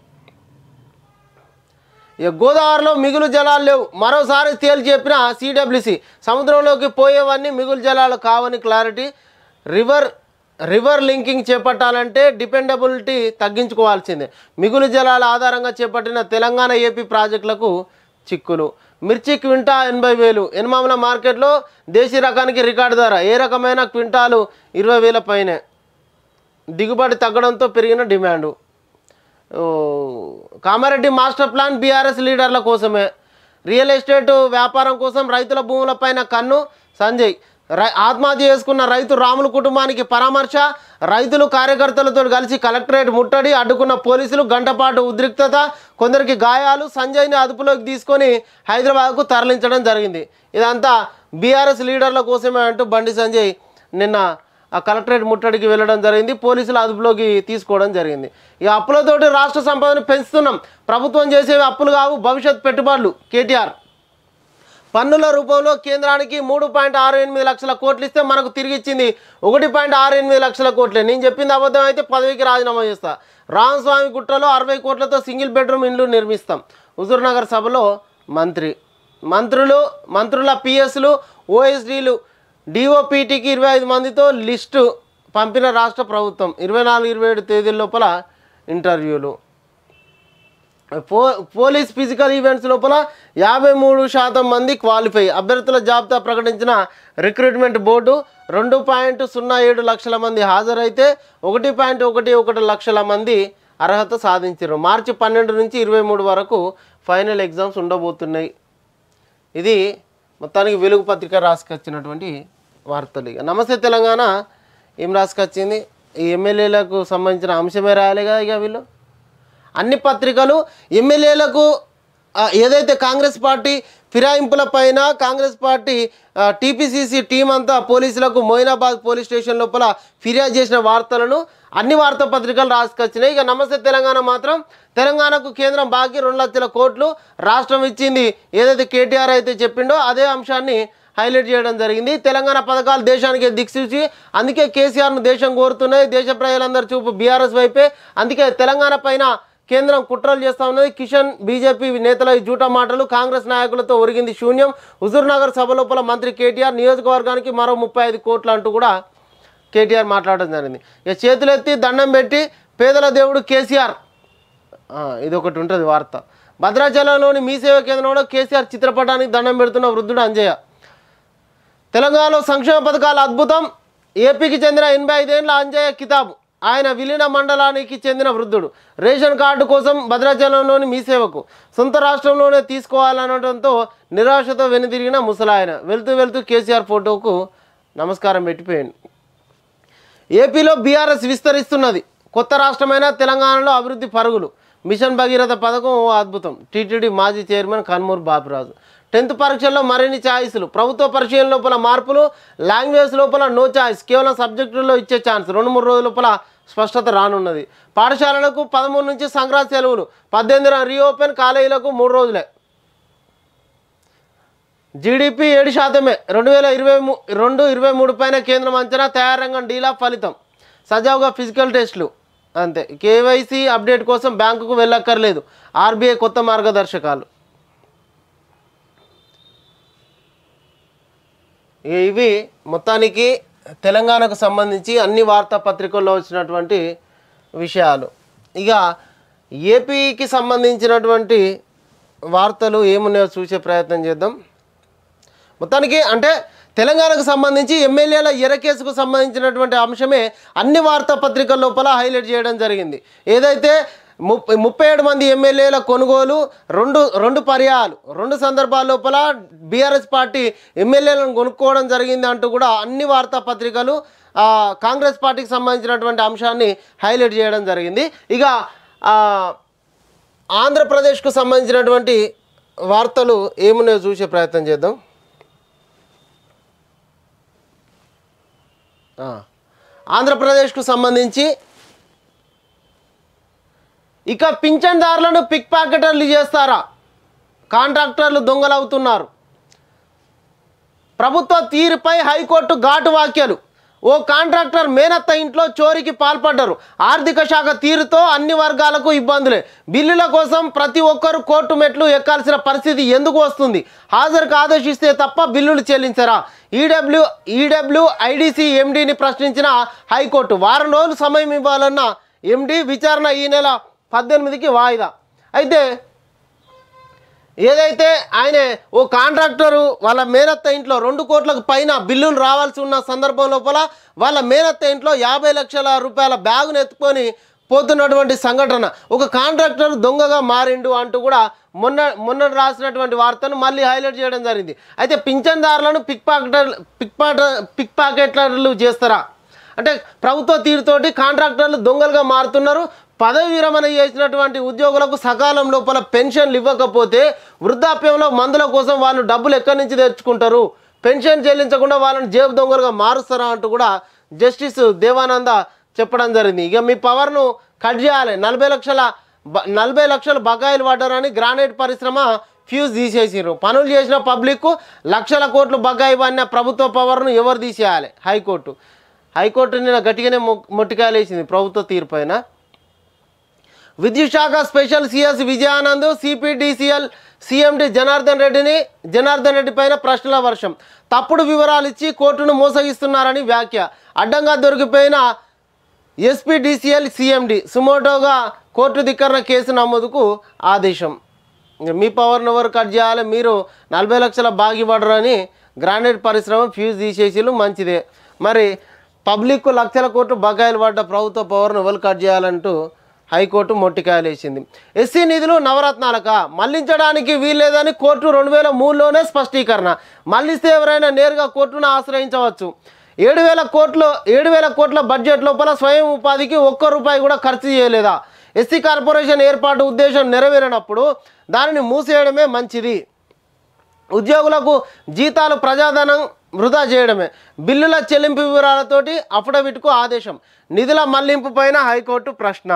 ఇక గోదావరిలో మిగులు జలాలు లేవు మరోసారి తేల్చి చెప్పిన సిడబ్ల్యూసి సముద్రంలోకి పోయేవన్నీ మిగులు జలాలు కావని క్లారిటీ రివర్ రివర్ లింకింగ్ చేపట్టాలంటే డిపెండబిలిటీ తగ్గించుకోవాల్సిందే మిగులు జలాల ఆధారంగా చేపట్టిన తెలంగాణ ఏపీ ప్రాజెక్టులకు చిక్కులు మిర్చి క్వింటా ఎనభై వేలు ఎనమాముల మార్కెట్లో దేశీ రకానికి రికార్డు ధర ఏ రకమైన క్వింటాలు ఇరవై వేల పైనే దిగుబడి తగ్గడంతో పెరిగిన demand Kamareddy master plan BRS లీడర్ల కోసమే రియల్ ఎస్టేట్ వ్యాపారం కోసం రైతుల భూములపైన కన్ను సంజయ్ రై ఆత్మహత్య చేసుకున్న రైతు రాముల కుటుంబానికి పరామర్శ రైతులు కార్యకర్తలతో కలిసి కలెక్టరేట్ ముట్టడి అడ్డుకున్న పోలీసులు గంటపాటు ఉద్రిక్తత కొందరికి గాయాలు సంజయ్ని అదుపులోకి తీసుకొని హైదరాబాద్కు తరలించడం జరిగింది ఇదంతా బీఆర్ఎస్ లీడర్ల కోసమే అంటూ బండి సంజయ్ నిన్న ఆ కలెక్టరేట్ ముట్టడికి వెళ్ళడం జరిగింది పోలీసులు అదుపులోకి తీసుకోవడం జరిగింది ఈ అప్పులతోటి రాష్ట్ర సంపదను పెంచుతున్నాం ప్రభుత్వం చేసేవి అప్పులు కావు భవిష్యత్ పెట్టుబడులు కేటీఆర్ పన్నుల రూపంలో కేంద్రానికి మూడు పాయింట్ ఆరు ఎనిమిది లక్షల కోట్లు ఇస్తే మనకు తిరిగి ఇచ్చింది ఒకటి పాయింట్ ఆరు ఎనిమిది లక్షల కోట్లే నేను చెప్పింది అబద్ధం అయితే పదవికి రాజీనామా చేస్తా రామస్వామి గుట్టలో అరవై కోట్లతో సింగిల్ బెడ్రూమ్ ఇండ్లు నిర్మిస్తాం హుజూర్నగర్ సభలో మంత్రి మంత్రులు మంత్రుల పిఎస్లు ఓఎస్డీలు డిఓపిటీకి ఇరవై ఐదు మందితో లిస్టు పంపిన రాష్ట్ర ప్రభుత్వం ఇరవై నాలుగు ఇరవై ఏడు తేదీల లోపల ఇంటర్వ్యూలు పో పోలీస్ ఫిజికల్ ఈవెంట్స్ లోపల యాభై మూడు శాతం మంది క్వాలిఫై అభ్యర్థుల జాబితా ప్రకటించిన రిక్రూట్మెంట్ బోర్డు రెండు పాయింట్ సున్నా ఏడు లక్షల మంది హాజరైతే ఒకటి పాయింట్ ఒకటి ఒకటి లక్షల మంది అర్హత సాధించారు మార్చి పన్నెండు నుంచి ఇరవై మూడు వరకు ఫైనల్ ఎగ్జామ్స్ ఉండబోతున్నాయి ఇది మొత్తానికి వెలుగు పత్రిక రాసుకొచ్చినటువంటి వార్తలు ఇక నమస్తే తెలంగాణ ఏం రాసుకొచ్చింది ఈ ఎమ్మెల్యేలకు సంబంధించిన అంశమే రాయాలి కదా ఇక వీళ్ళు అన్ని పత్రికలు ఎమ్మెల్యేలకు ఏదైతే కాంగ్రెస్ పార్టీ ఫిరాయింపుల పైన కాంగ్రెస్ పార్టీ టీపీసీసీ టీం అంతా పోలీసులకు మోయినాబాద్ పోలీస్ స్టేషన్ లోపల ఫిర్యాదు చేసిన వార్తలను అన్ని వార్తాపత్రికలు రాసుకొచ్చినాయి ఇక నమస్తే తెలంగాణ మాత్రం తెలంగాణకు కేంద్రం బాకీ రెండు లక్షల కోట్లు రాష్ట్రం ఇచ్చింది ఏదైతే కేటీఆర్ అయితే చెప్పిండో అదే అంశాన్ని హైలైట్ చేయడం జరిగింది తెలంగాణ పథకాలు దేశానికి దిక్సూచి అందుకే కేసీఆర్ను దేశం కోరుతున్నాయి దేశ ప్రజలందరూ చూపు బీఆర్ఎస్ వైపే అందుకే తెలంగాణ పైన కేంద్రం కుట్రలు చేస్తా ఉన్నది కిషన్ బీజేపీ నేతల జూటా మాటలు కాంగ్రెస్ నాయకులతో ఒరిగింది శూన్యం హుజూర్నగర్ సభ లోపల మంత్రి కేటీఆర్ నియోజకవర్గానికి మరో ముప్పై ఐదు కోట్లు అంటూ కూడా కేటీఆర్ మాట్లాడడం జరిగింది ఇక చేతులెత్తి దండం పెట్టి పేదల దేవుడు కేసీఆర్ ఇది ఒకటి ఉంటుంది వార్త భద్రాచలంలోని మీ సేవ కేంద్రంలో కేసీఆర్ చిత్రపటానికి దండం పెడుతున్న వృద్ధుడు అంజయ్య తెలంగాణలో సంక్షేమ పథకాల అద్భుతం ఏపీకి చెందిన ఎనభై ఐదేళ్ళ అంజయ్య కితాబ్ ఆయన విలీన మండలానికి చెందిన వృద్ధుడు రేషన్ కార్డు కోసం భద్రాచలంలోని మీ సేవకు సొంత రాష్ట్రంలోనే తీసుకోవాలనడంతో నిరాశతో వెనుతిరిగిన ముసలాయన వెళ్తూ వెళ్తూ కేసీఆర్ ఫోటోకు నమస్కారం పెట్టిపోయింది ఏపీలో బీఆర్ఎస్ విస్తరిస్తున్నది కొత్త రాష్ట్రమైన తెలంగాణలో అభివృద్ధి పరుగులు మిషన్ భగీరథ పథకం ఓ అద్భుతం టీటీడీ మాజీ చైర్మన్ కన్మూర్ బాపురాజు టెన్త్ పరీక్షల్లో మరిన్ని ఛాయిస్లు ప్రభుత్వ పరిచయం లోపల మార్పులు లాంగ్వేజ్ లోపల నో ఛాయిస్ కేవలం సబ్జెక్టుల్లో ఇచ్చే ఛాన్స్ రెండు మూడు రోజుల లోపల స్పష్టత రానున్నది పాఠశాలలకు పదమూడు నుంచి సంక్రాంతి సెలవులు పద్దెనిమిదిన రీఓపెన్ కాలేజీలకు మూడు రోజులే జీడిపి ఏడు శాతమే రెండు వేల ఇరవై మూ రెండు ఇరవై మూడు పైన కేంద్రం అంచనా తయారంగం డీలా ఫలితం సజావుగా ఫిజికల్ టెస్టులు అంతే కేవైసీ అప్డేట్ కోసం బ్యాంకుకు వెళ్ళక్కర్లేదు ఆర్బీఐ కొత్త మార్గదర్శకాలు ఇవి మొత్తానికి తెలంగాణకు సంబంధించి అన్ని వార్తాపత్రికల్లో వచ్చినటువంటి విషయాలు ఇక ఏపీకి సంబంధించినటువంటి వార్తలు ఏమున్నాయో చూసే ప్రయత్నం చేద్దాం మొత్తానికి అంటే తెలంగాణకు సంబంధించి ఎమ్మెల్యేల ఎరకేసుకు సంబంధించినటువంటి అంశమే అన్ని వార్తాపత్రికల లోపల హైలైట్ చేయడం జరిగింది ఏదైతే ముప్పై ముప్పై ఏడు మంది ఎమ్మెల్యేల కొనుగోలు రెండు రెండు పర్యాలు రెండు సందర్భాల లోపల బీఆర్ఎస్ పార్టీ ఎమ్మెల్యేలను కొనుక్కోవడం జరిగింది అంటూ కూడా అన్ని వార్తాపత్రికలు కాంగ్రెస్ పార్టీకి సంబంధించినటువంటి అంశాన్ని హైలైట్ చేయడం జరిగింది ఇక ఆంధ్రప్రదేశ్కు సంబంధించినటువంటి వార్తలు ఏమున్నాయో చూసే ప్రయత్నం చేద్దాం ఆంధ్రప్రదేశ్కు సంబంధించి ఇక పింఛన్దారులను పిక్ ప్యాకెటర్లు చేస్తారా కాంట్రాక్టర్లు దొంగలవుతున్నారు ప్రభుత్వ తీరుపై హైకోర్టు ఘాటు వ్యాఖ్యలు ఓ కాంట్రాక్టర్ మేనత్త ఇంట్లో చోరీకి పాల్పడ్డారు ఆర్థిక శాఖ తీరుతో అన్ని వర్గాలకు ఇబ్బందులే బిల్లుల కోసం ప్రతి ఒక్కరూ కోర్టు మెట్లు ఎక్కాల్సిన పరిస్థితి ఎందుకు వస్తుంది హాజరుకు ఆదేశిస్తే తప్ప బిల్లులు చెల్లించరా ఈడబ్ల్యూ ఈడబ్ల్యూ ఐడిసి ఎండీని ప్రశ్నించిన హైకోర్టు వారం రోజులు సమయం ఇవ్వాలన్న ఎండీ విచారణ ఈ నెల పద్దెనిమిదికి వాయిదా అయితే ఏదైతే ఆయన ఓ కాంట్రాక్టరు వాళ్ళ మేనత్త ఇంట్లో రెండు కోట్లకు పైన బిల్లులు రావాల్సి ఉన్న సందర్భం లోపల వాళ్ళ మేనత్త ఇంట్లో యాభై లక్షల రూపాయల బ్యాగును ఎత్తుకొని పోతున్నటువంటి సంఘటన ఒక కాంట్రాక్టర్ దొంగగా మారిండు అంటూ కూడా మొన్న మొన్న రాసినటువంటి వార్తను మళ్ళీ హైలైట్ చేయడం జరిగింది అయితే పింఛన్దారులను పిక్ పాకెటర్ పిక్ పాట పిక్ పాకెట్లు చేస్తారా అంటే ప్రభుత్వ తీరుతోటి కాంట్రాక్టర్లు దొంగలుగా మారుతున్నారు పదవి విరమణ చేసినటువంటి ఉద్యోగులకు సకాలం లోపల పెన్షన్లు ఇవ్వకపోతే వృద్ధాప్యంలో మందుల కోసం వాళ్ళు డబ్బులు ఎక్కడి నుంచి తెచ్చుకుంటారు పెన్షన్ చెల్లించకుండా వాళ్ళని జేబు దొంగలుగా మారుస్తారా అంటూ కూడా జస్టిస్ దేవానంద చెప్పడం జరిగింది ఇక మీ పవర్ను కట్ చేయాలి నలభై లక్షల నలభై లక్షలు బకాయిలు పడ్డారని గ్రానైట్ పరిశ్రమ ఫ్యూజ్ తీసేసారు పనులు చేసిన పబ్లిక్కు లక్షల కోట్లు బకాయి పడిన ప్రభుత్వ పవర్ను ఎవరు తీసేయాలి హైకోర్టు హైకోర్టు నిన్న గట్టిగానే మొ ప్రభుత్వ తీర్పు విద్యుత్ శాఖ special CS Vijayanand CPDCL CMD Janardhan రెడ్డిని జనార్దన్ రెడ్డి పైన ప్రశ్నల వర్షం తప్పుడు వివరాలు ఇచ్చి కోర్టును మోసగిస్తున్నారని వ్యాఖ్య అడ్డంగా దొరికిపోయిన ఎస్పీడిసిఎల్ సీఎండి సుమోటోగా కోర్టు ధిక్కరణ కేసు నమోదుకు ఆదేశం మీ పవర్ను ఎవరు కట్ చేయాలి మీరు నలభై లక్షల బాగిపడరని గ్రానైట్ పరిశ్రమ ఫ్యూజ్ తీసేసిలు మంచిదే మరి పబ్లిక్కు లక్షల కోట్లు బకాయిలు పడ్డ ప్రభుత్వ పవర్ను ఎవరు కట్ చేయాలంటూ హైకోర్టు మొట్టికాయలేసింది ఎస్సీ నిధులు నవరత్నాలక మళ్లించడానికి వీల్లేదని కోర్టు రెండు వేల మూడులోనే స్పష్టీకరణ మళ్లిస్తే ఎవరైనా నేరుగా కోర్టును ఆశ్రయించవచ్చు ఏడు వేల కోట్ల ఏడు వేల కోట్ల బడ్జెట్ లోపల స్వయం ఉపాధికి ఒక్క రూపాయి కూడా ఖర్చు చేయలేదా ఎస్సీ కార్పొరేషన్ ఏర్పాటు ఉద్దేశం నెరవేరినప్పుడు దానిని మూసేయడమే మంచిది ఉద్యోగులకు జీతాలు ప్రజాధనం వృధా చేయడమే బిల్లుల చెల్లింపు వివరాలతోటి అఫిడవిట్కు ఆదేశం నిధుల మళ్లింపు పైన హైకోర్టు ప్రశ్న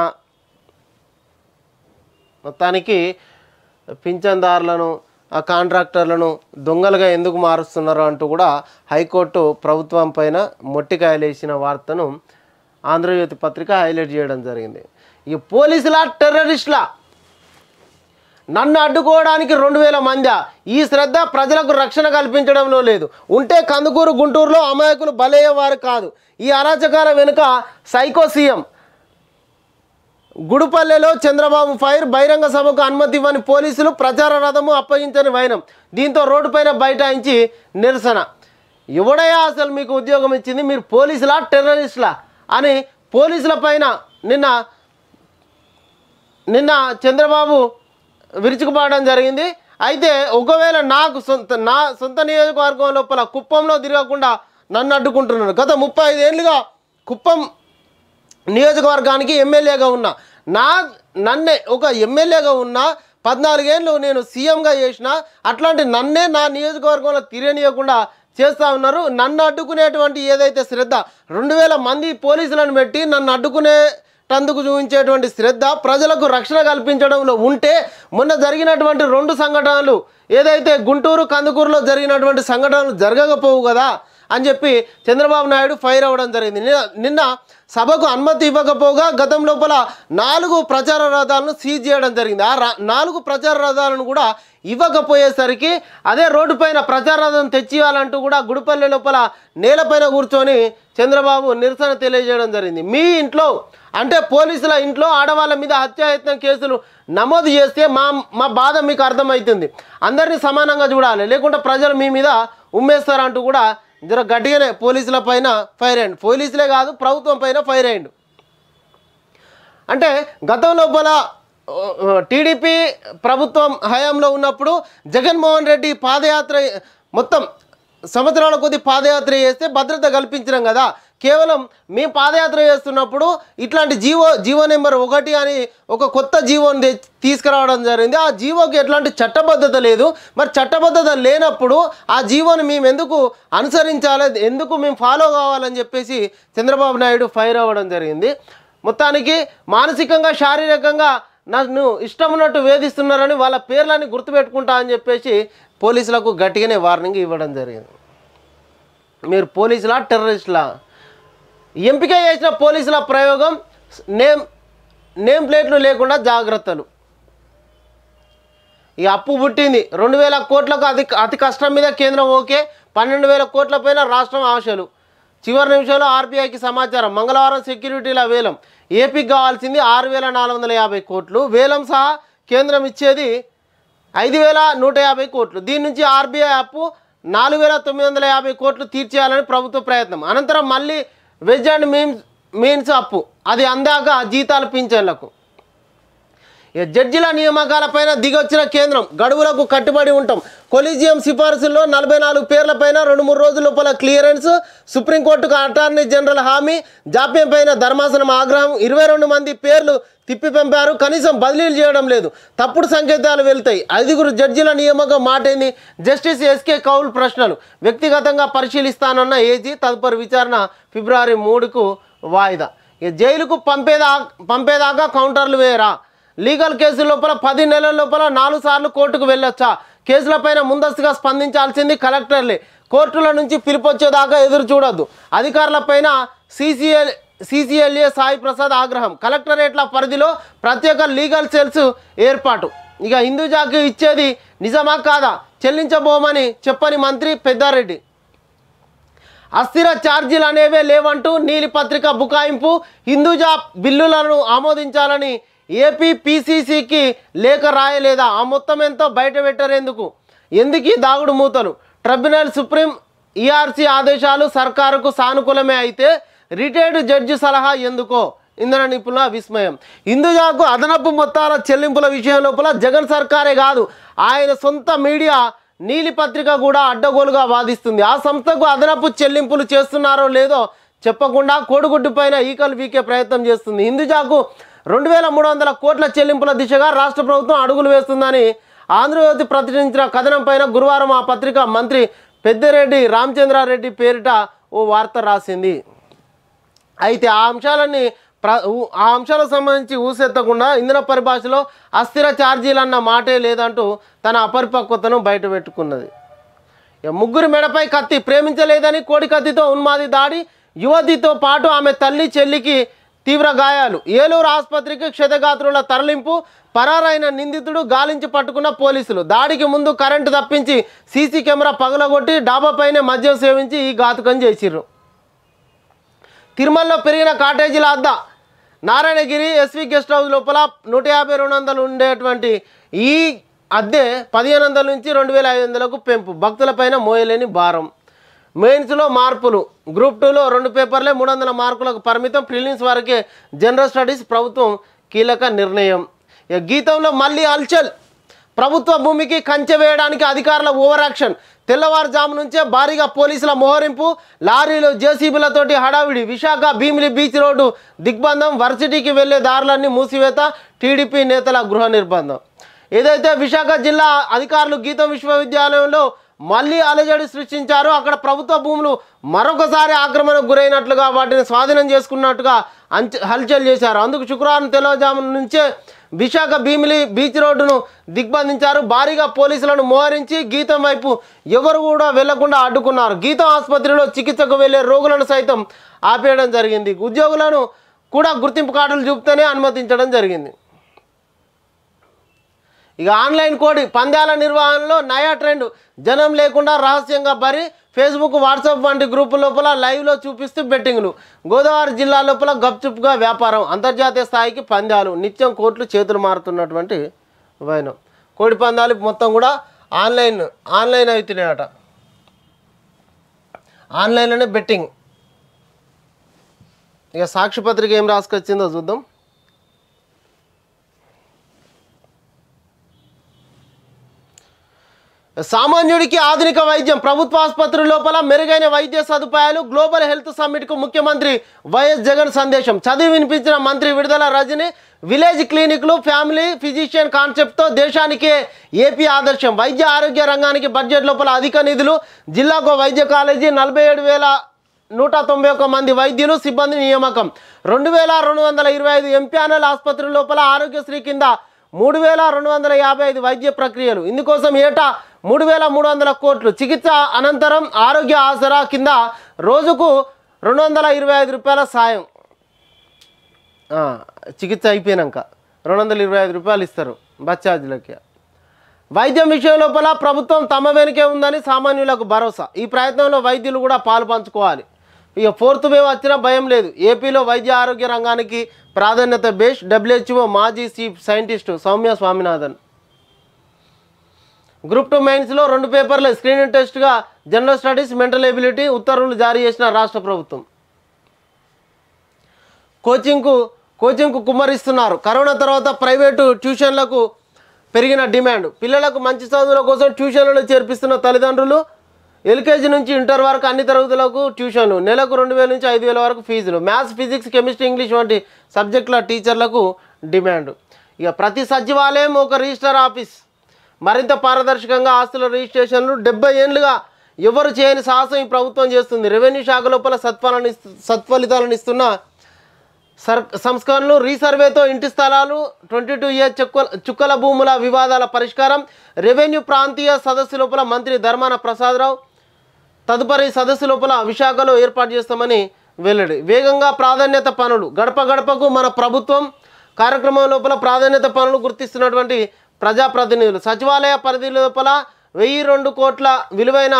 మొత్తానికి పింఛన్దారులను ఆ కాంట్రాక్టర్లను దొంగలుగా ఎందుకు మారుస్తున్నారు అంటూ కూడా హైకోర్టు ప్రభుత్వం పైన మొట్టికాయలేసిన వార్తను ఆంధ్రజ్యోతి పత్రిక హైలైట్ చేయడం జరిగింది ఈ పోలీసులా టెర్రరిస్టులా నన్ను అడ్డుకోవడానికి రెండు వేల మందా ఈ శ్రద్ధ ప్రజలకు రక్షణ కల్పించడంలో లేదు ఉంటే కందుకూరు గుంటూరులో అమాయకులు బలయ్యేవారు కాదు ఈ అరాచకాల వెనుక సైకో సీఎం గుడిపల్లెలో చంద్రబాబు ఫైర్ బహిరంగ సభకు అనుమతి ఇవ్వని పోలీసులు ప్రచార రథము అప్పగించని వైనం దీంతో రోడ్డుపైన బైఠాయించి నిరసన ఎవడయా అసలు మీకు ఉద్యోగం ఇచ్చింది మీరు పోలీసులా టెర్రరిస్టులా అని పోలీసుల పైన నిన్న నిన్న చంద్రబాబు విరుచుకుపడడం జరిగింది అయితే ఒకవేళ నాకు సొంత నా సొంత నియోజకవర్గం లోపల కుప్పంలో తిరగకుండా నన్ను అడ్డుకుంటున్నాను గత ముప్పై ఐదేళ్ళుగా కుప్పం నియోజకవర్గానికి ఎమ్మెల్యేగా ఉన్న నా నన్నే ఒక ఎమ్మెల్యేగా ఉన్న పద్నాలుగేళ్ళు నేను సీఎంగా చేసిన అట్లాంటి నన్నే నా నియోజకవర్గంలో తిరగనియకుండా చేస్తూ ఉన్నారు నన్ను అడ్డుకునేటువంటి ఏదైతే శ్రద్ధ రెండు వేల మంది పోలీసులను పెట్టి నన్ను అడ్డుకునేటందుకు చూపించేటువంటి శ్రద్ధ ప్రజలకు రక్షణ కల్పించడంలో ఉంటే మొన్న జరిగినటువంటి రెండు సంఘటనలు ఏదైతే గుంటూరు కందుకూరులో జరిగినటువంటి సంఘటనలు జరగకపోవు కదా అని చెప్పి చంద్రబాబు నాయుడు ఫైర్ అవ్వడం జరిగింది నిన్న సభకు అనుమతి ఇవ్వకపోగా గతం లోపల నాలుగు ప్రచార రథాలను సీజ్ చేయడం జరిగింది ఆ నాలుగు ప్రచార రథాలను కూడా ఇవ్వకపోయేసరికి అదే రోడ్డుపైన ప్రచార రథం తెచ్చివ్వాలంటూ కూడా గుడిపల్లి లోపల నేలపైన కూర్చొని చంద్రబాబు నిరసన తెలియజేయడం జరిగింది మీ ఇంట్లో అంటే పోలీసుల ఇంట్లో ఆడవాళ్ళ మీద హత్యాయత్నం కేసులు నమోదు చేస్తే మా మా బాధ మీకు అర్థమవుతుంది అందరినీ సమానంగా చూడాలి లేకుంటే ప్రజలు మీ మీద ఉమ్మేస్తారంటూ కూడా ఇందులో గట్టిగానే పోలీసుల పైన ఫైర్ అయ్యండు పోలీసులే కాదు ప్రభుత్వం పైన ఫైర్ అయ్యండు అంటే గతంలో లోపల టీడీపీ ప్రభుత్వం హయాంలో ఉన్నప్పుడు జగన్మోహన్ రెడ్డి పాదయాత్ర మొత్తం సంవత్సరాల కొద్ది పాదయాత్ర చేస్తే భద్రత కల్పించినాం కదా కేవలం మేము పాదయాత్ర చేస్తున్నప్పుడు ఇట్లాంటి జీవో జీవో నెంబర్ ఒకటి అని ఒక కొత్త జీవోని తీసుకురావడం జరిగింది ఆ జీవోకి ఎట్లాంటి చట్టబద్ధత లేదు మరి చట్టబద్ధత లేనప్పుడు ఆ జీవోని మేము ఎందుకు అనుసరించాలి ఎందుకు మేము ఫాలో కావాలని చెప్పేసి చంద్రబాబు నాయుడు ఫైర్ అవ్వడం జరిగింది మొత్తానికి మానసికంగా శారీరకంగా నన్ను ఇష్టం ఉన్నట్టు వేధిస్తున్నారని వాళ్ళ పేర్లని గుర్తుపెట్టుకుంటా అని చెప్పేసి పోలీసులకు గట్టిగానే వార్నింగ్ ఇవ్వడం జరిగింది మీరు పోలీసులా టెర్రరిస్టులా ఎంపిక చేసిన పోలీసుల ప్రయోగం నేమ్ నేమ్ ప్లేట్లు లేకుండా జాగ్రత్తలు ఈ అప్పు పుట్టింది రెండు వేల కోట్లకు అతి అతి కష్టం మీద కేంద్రం ఓకే పన్నెండు వేల కోట్ల పైన రాష్ట్రం ఆశలు చివరి నిమిషంలో ఆర్బీఐకి సమాచారం మంగళవారం సెక్యూరిటీల వేలం ఏపీకి కావాల్సింది ఆరు వేల నాలుగు వందల యాభై కోట్లు వేలం సహా కేంద్రం ఇచ్చేది ఐదు వేల నూట యాభై కోట్లు దీని నుంచి ఆర్బీఐ అప్పు నాలుగు వేల తొమ్మిది వందల యాభై కోట్లు తీర్చేయాలని ప్రభుత్వ ప్రయత్నం అనంతరం మళ్ళీ వెజ్ అండ్ మీన్స్ మీన్స్ అప్పు అది అందాక జీతాలు పింఛన్లకు జడ్జిల నియామకాలపైన దిగొచ్చిన కేంద్రం గడువులకు కట్టుబడి ఉంటాం కొలీజియం సిఫార్సుల్లో నలభై నాలుగు పేర్లపైన రెండు మూడు రోజుల లోపల క్లియరెన్స్ సుప్రీంకోర్టుకు అటార్నీ జనరల్ హామీ జాప్యం పైన ధర్మాసనం ఆగ్రహం ఇరవై రెండు మంది పేర్లు తిప్పి పంపారు కనీసం బదిలీలు చేయడం లేదు తప్పుడు సంకేతాలు వెళ్తాయి ఐదుగురు జడ్జిల నియామకం మాటైంది జస్టిస్ ఎస్కే కౌల్ ప్రశ్నలు వ్యక్తిగతంగా పరిశీలిస్తానన్న ఏజీ తదుపరి విచారణ ఫిబ్రవరి మూడుకు వాయిదా జైలుకు పంపేదా పంపేదాకా కౌంటర్లు వేయరా లీగల్ కేసు లోపల పది నెలల లోపల నాలుగు సార్లు కోర్టుకు వెళ్ళొచ్చా కేసులపైన ముందస్తుగా స్పందించాల్సింది కలెక్టర్లే కోర్టుల నుంచి వచ్చేదాకా ఎదురు చూడొద్దు అధికారులపైన సీసీఎల్ సీసీఎల్ఏ సాయి ప్రసాద్ ఆగ్రహం కలెక్టరేట్ల పరిధిలో ప్రత్యేక లీగల్ సెల్స్ ఏర్పాటు ఇక హిందూజాకి ఇచ్చేది నిజమా కాదా చెల్లించబోమని చెప్పని మంత్రి పెద్దారెడ్డి అస్థిర ఛార్జీలు అనేవే లేవంటూ నీలి పత్రిక బుకాయింపు హిందూజా బిల్లులను ఆమోదించాలని ఏపీ పీసీసీకి లేఖ రాయలేదా ఆ మొత్తం ఎంతో బయట పెట్టరేందుకు ఎందుకు దాగుడు మూతలు ట్రిబ్యునల్ సుప్రీం ఈఆర్సీ ఆదేశాలు సర్కారుకు సానుకూలమే అయితే రిటైర్డ్ జడ్జి సలహా ఎందుకో ఇంధన నిపుణుల విస్మయం ఇందుజాకు అదనపు మొత్తాల చెల్లింపుల విషయం లోపల జగన్ సర్కారే కాదు ఆయన సొంత మీడియా నీలి పత్రిక కూడా అడ్డగోలుగా వాదిస్తుంది ఆ సంస్థకు అదనపు చెల్లింపులు చేస్తున్నారో లేదో చెప్పకుండా కోడిగుడ్డు పైన ఈకలు వీకే ప్రయత్నం చేస్తుంది హిందుజాకు రెండు వేల మూడు వందల కోట్ల చెల్లింపుల దిశగా రాష్ట్ర ప్రభుత్వం అడుగులు వేస్తుందని ఆంధ్రజ్యోతి ప్రచురించిన కథనంపైన గురువారం ఆ పత్రిక మంత్రి పెద్దిరెడ్డి రామచంద్రారెడ్డి పేరిట ఓ వార్త రాసింది అయితే ఆ అంశాలన్నీ ప్ర ఆ అంశాలకు సంబంధించి ఊసెత్తకుండా ఇంధన పరిభాషలో అస్థిర అన్న మాటే లేదంటూ తన అపరిపక్వతను బయటపెట్టుకున్నది ముగ్గురు మెడపై కత్తి ప్రేమించలేదని కోడి కత్తితో ఉన్మాది దాడి యువతితో పాటు ఆమె తల్లి చెల్లికి తీవ్ర గాయాలు ఏలూరు ఆసుపత్రికి క్షతగాత్రుల తరలింపు పరారైన నిందితుడు గాలించి పట్టుకున్న పోలీసులు దాడికి ముందు కరెంటు తప్పించి సీసీ కెమెరా పగలగొట్టి డాబాపైనే మద్యం సేవించి ఈ ఘాతుకం చేసిర్రు తిరుమలలో పెరిగిన కాటేజీల అద్ద నారాయణగిరి ఎస్వి గెస్ట్ హౌస్ లోపల నూట యాభై రెండు వందలు ఉండేటువంటి ఈ అద్దె పదిహేను వందల నుంచి రెండు వేల ఐదు వందలకు పెంపు భక్తులపైన మోయలేని భారం మెయిన్స్లో మార్పులు గ్రూప్ టూలో రెండు పేపర్లే మూడు వందల మార్కులకు పరిమితం ప్రిలిమ్స్ వరకే జనరల్ స్టడీస్ ప్రభుత్వం కీలక నిర్ణయం గీతంలో మళ్ళీ అల్చల్ ప్రభుత్వ భూమికి కంచె వేయడానికి అధికారుల ఓవరాక్షన్ తెల్లవారుజాము నుంచే భారీగా పోలీసుల మోహరింపు లారీలు జేసీబీలతోటి హడావిడి విశాఖ భీమిలి బీచ్ రోడ్డు దిగ్బంధం వర్సిటీకి వెళ్లే దారులన్నీ మూసివేత టీడీపీ నేతల గృహ నిర్బంధం ఏదైతే విశాఖ జిల్లా అధికారులు గీతం విశ్వవిద్యాలయంలో మళ్ళీ అలజడి సృష్టించారు అక్కడ ప్రభుత్వ భూములు మరొకసారి ఆక్రమణకు గురైనట్లుగా వాటిని స్వాధీనం చేసుకున్నట్టుగా అంచ హల్చల్ చేశారు అందుకు శుక్రవారం తెల్లవజాము నుంచే విశాఖ భీమిలి బీచ్ రోడ్డును దిగ్బంధించారు భారీగా పోలీసులను మోహరించి గీతం వైపు ఎవరు కూడా వెళ్లకుండా అడ్డుకున్నారు గీతం ఆసుపత్రిలో చికిత్సకు వెళ్లే రోగులను సైతం ఆపేయడం జరిగింది ఉద్యోగులను కూడా గుర్తింపు కార్డులు చూపుతూనే అనుమతించడం జరిగింది ఇక ఆన్లైన్ కోడి పందాల నిర్వహణలో నయా ట్రెండ్ జనం లేకుండా రహస్యంగా బరి ఫేస్బుక్ వాట్సాప్ వంటి గ్రూపు లోపల లైవ్లో చూపిస్తూ బెట్టింగ్లు గోదావరి జిల్లా లోపల గప్చుప్గా వ్యాపారం అంతర్జాతీయ స్థాయికి పందాలు నిత్యం కోట్లు చేతులు మారుతున్నటువంటి వైనం కోడి పందాలు మొత్తం కూడా ఆన్లైన్ ఆన్లైన్ అవుతున్నాయట ఆన్లైన్లోనే బెట్టింగ్ ఇక సాక్షి పత్రిక ఏం రాసుకొచ్చిందో చూద్దాం సామాన్యుడికి ఆధునిక వైద్యం ప్రభుత్వ ఆసుపత్రి లోపల మెరుగైన వైద్య సదుపాయాలు గ్లోబల్ హెల్త్ సమ్మిట్కు ముఖ్యమంత్రి వైఎస్ జగన్ సందేశం చదివి వినిపించిన మంత్రి విడుదల రజని విలేజ్ క్లినిక్లు ఫ్యామిలీ ఫిజిషియన్ కాన్సెప్ట్తో దేశానికే ఏపీ ఆదర్శం వైద్య ఆరోగ్య రంగానికి బడ్జెట్ లోపల అధిక నిధులు జిల్లాకు వైద్య కాలేజీ నలభై ఏడు వేల నూట తొంభై ఒక్క మంది వైద్యులు సిబ్బంది నియామకం రెండు వేల రెండు వందల ఇరవై ఐదు ఎంపీ ఆసుపత్రి లోపల ఆరోగ్యశ్రీ కింద మూడు వేల రెండు వందల యాభై ఐదు వైద్య ప్రక్రియలు ఇందుకోసం ఏటా మూడు వేల మూడు వందల కోట్లు చికిత్స అనంతరం ఆరోగ్య ఆసరా కింద రోజుకు రెండు వందల ఇరవై ఐదు రూపాయల సాయం చికిత్స అయిపోయినాక రెండు వందల ఇరవై ఐదు రూపాయలు ఇస్తారు బస్ వైద్యం విషయం లోపల ప్రభుత్వం తమ వెనుకే ఉందని సామాన్యులకు భరోసా ఈ ప్రయత్నంలో వైద్యులు కూడా పాలు పంచుకోవాలి ఇక ఫోర్త్ వేవ్ వచ్చినా భయం లేదు ఏపీలో వైద్య ఆరోగ్య రంగానికి ప్రాధాన్యత బేష్ డబ్ల్యూహెచ్ఓ మాజీ chief scientist Soumya Swaminathan group two మెయిన్స్లో రెండు పేపర్ల స్క్రీనింగ్ టెస్ట్గా జనరల్ స్టడీస్ మెంటల్ ఎబిలిటీ ఉత్తర్వులు జారీ చేసిన రాష్ట్ర ప్రభుత్వం కోచింగ్కు కోచింగ్కు కుమ్మరిస్తున్నారు కరోనా తర్వాత ప్రైవేటు ట్యూషన్లకు పెరిగిన డిమాండ్ పిల్లలకు మంచి చదువుల కోసం ట్యూషన్లను చేర్పిస్తున్న తల్లిదండ్రులు ఎల్కేజీ నుంచి ఇంటర్ వరకు అన్ని తరగతులకు ట్యూషన్ నెలకు రెండు వేల నుంచి ఐదు వేల వరకు ఫీజులు మ్యాథ్స్ ఫిజిక్స్ కెమిస్ట్రీ ఇంగ్లీష్ వంటి సబ్జెక్టుల టీచర్లకు డిమాండ్ ఇక ప్రతి సచివాలయం ఒక రిజిస్టర్ ఆఫీస్ మరింత పారదర్శకంగా ఆస్తుల రిజిస్ట్రేషన్లు డెబ్బై ఏళ్ళుగా ఎవరు చేయని సాహసం ఈ ప్రభుత్వం చేస్తుంది రెవెన్యూ శాఖ లోపల సత్ఫలాన్ని సత్ఫలితాలను ఇస్తున్న సర్ సంస్కరణలు రీసర్వేతో ఇంటి స్థలాలు ట్వంటీ టూ ఇయర్ చుక్కల చుక్కల భూముల వివాదాల పరిష్కారం రెవెన్యూ ప్రాంతీయ సదస్సు లోపల మంత్రి ధర్మాన ప్రసాదరావు తదుపరి సదస్సు లోపల విశాఖలో ఏర్పాటు చేస్తామని వెల్లడి వేగంగా ప్రాధాన్యత పనులు గడప గడపకు మన ప్రభుత్వం కార్యక్రమం లోపల ప్రాధాన్యత పనులు గుర్తిస్తున్నటువంటి ప్రజాప్రతినిధులు సచివాలయ పరిధి లోపల వెయ్యి రెండు కోట్ల విలువైన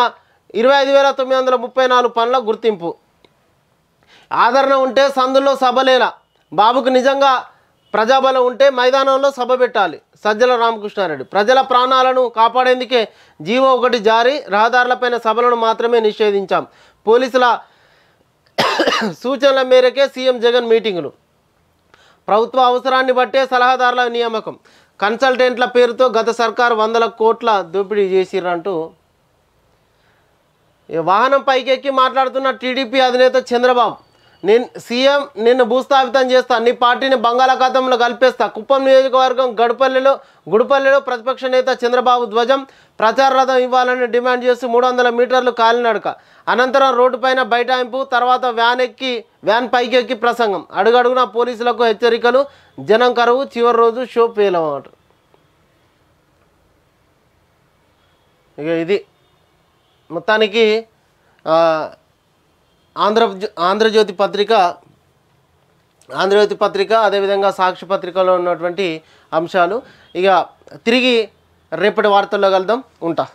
ఇరవై ఐదు వేల తొమ్మిది వందల ముప్పై నాలుగు పనుల గుర్తింపు ఆదరణ ఉంటే సందుల్లో సభలేలా బాబుకు నిజంగా ప్రజాబలం ఉంటే మైదానంలో సభ పెట్టాలి సజ్జల రామకృష్ణారెడ్డి ప్రజల ప్రాణాలను కాపాడేందుకే జీవో ఒకటి జారీ రహదారులపైన సభలను మాత్రమే నిషేధించాం పోలీసుల సూచనల మేరకే సీఎం జగన్ మీటింగులు ప్రభుత్వ అవసరాన్ని బట్టే సలహాదారుల నియామకం కన్సల్టెంట్ల పేరుతో గత సర్కారు వందల కోట్ల దోపిడీ చేసిరంటూ వాహనం పైకెక్కి మాట్లాడుతున్న టీడీపీ అధినేత చంద్రబాబు నేను సీఎం నిన్ను భూస్థాపితం చేస్తా నీ పార్టీని బంగాళాఖాతంలో కలిపేస్తా కుప్పం నియోజకవర్గం గడపల్లిలో గుడిపల్లిలో ప్రతిపక్ష నేత చంద్రబాబు ధ్వజం ప్రచార రథం ఇవ్వాలని డిమాండ్ చేసి మూడు వందల మీటర్లు కాలినడక అనంతరం రోడ్డుపైన బైఠాయింపు తర్వాత వ్యాన్ ఎక్కి వ్యాన్ పైకి ఎక్కి ప్రసంగం అడుగడుగున పోలీసులకు హెచ్చరికలు జనం కరువు చివరి రోజు షో పేలమాట ఇక ఇది మొత్తానికి ఆంధ్ర ఆంధ్రజ్యోతి పత్రిక ఆంధ్రజ్యోతి పత్రిక అదేవిధంగా సాక్షి పత్రికలో ఉన్నటువంటి అంశాలు ఇక తిరిగి రేపటి వార్తల్లో కలుద్దాం ఉంటా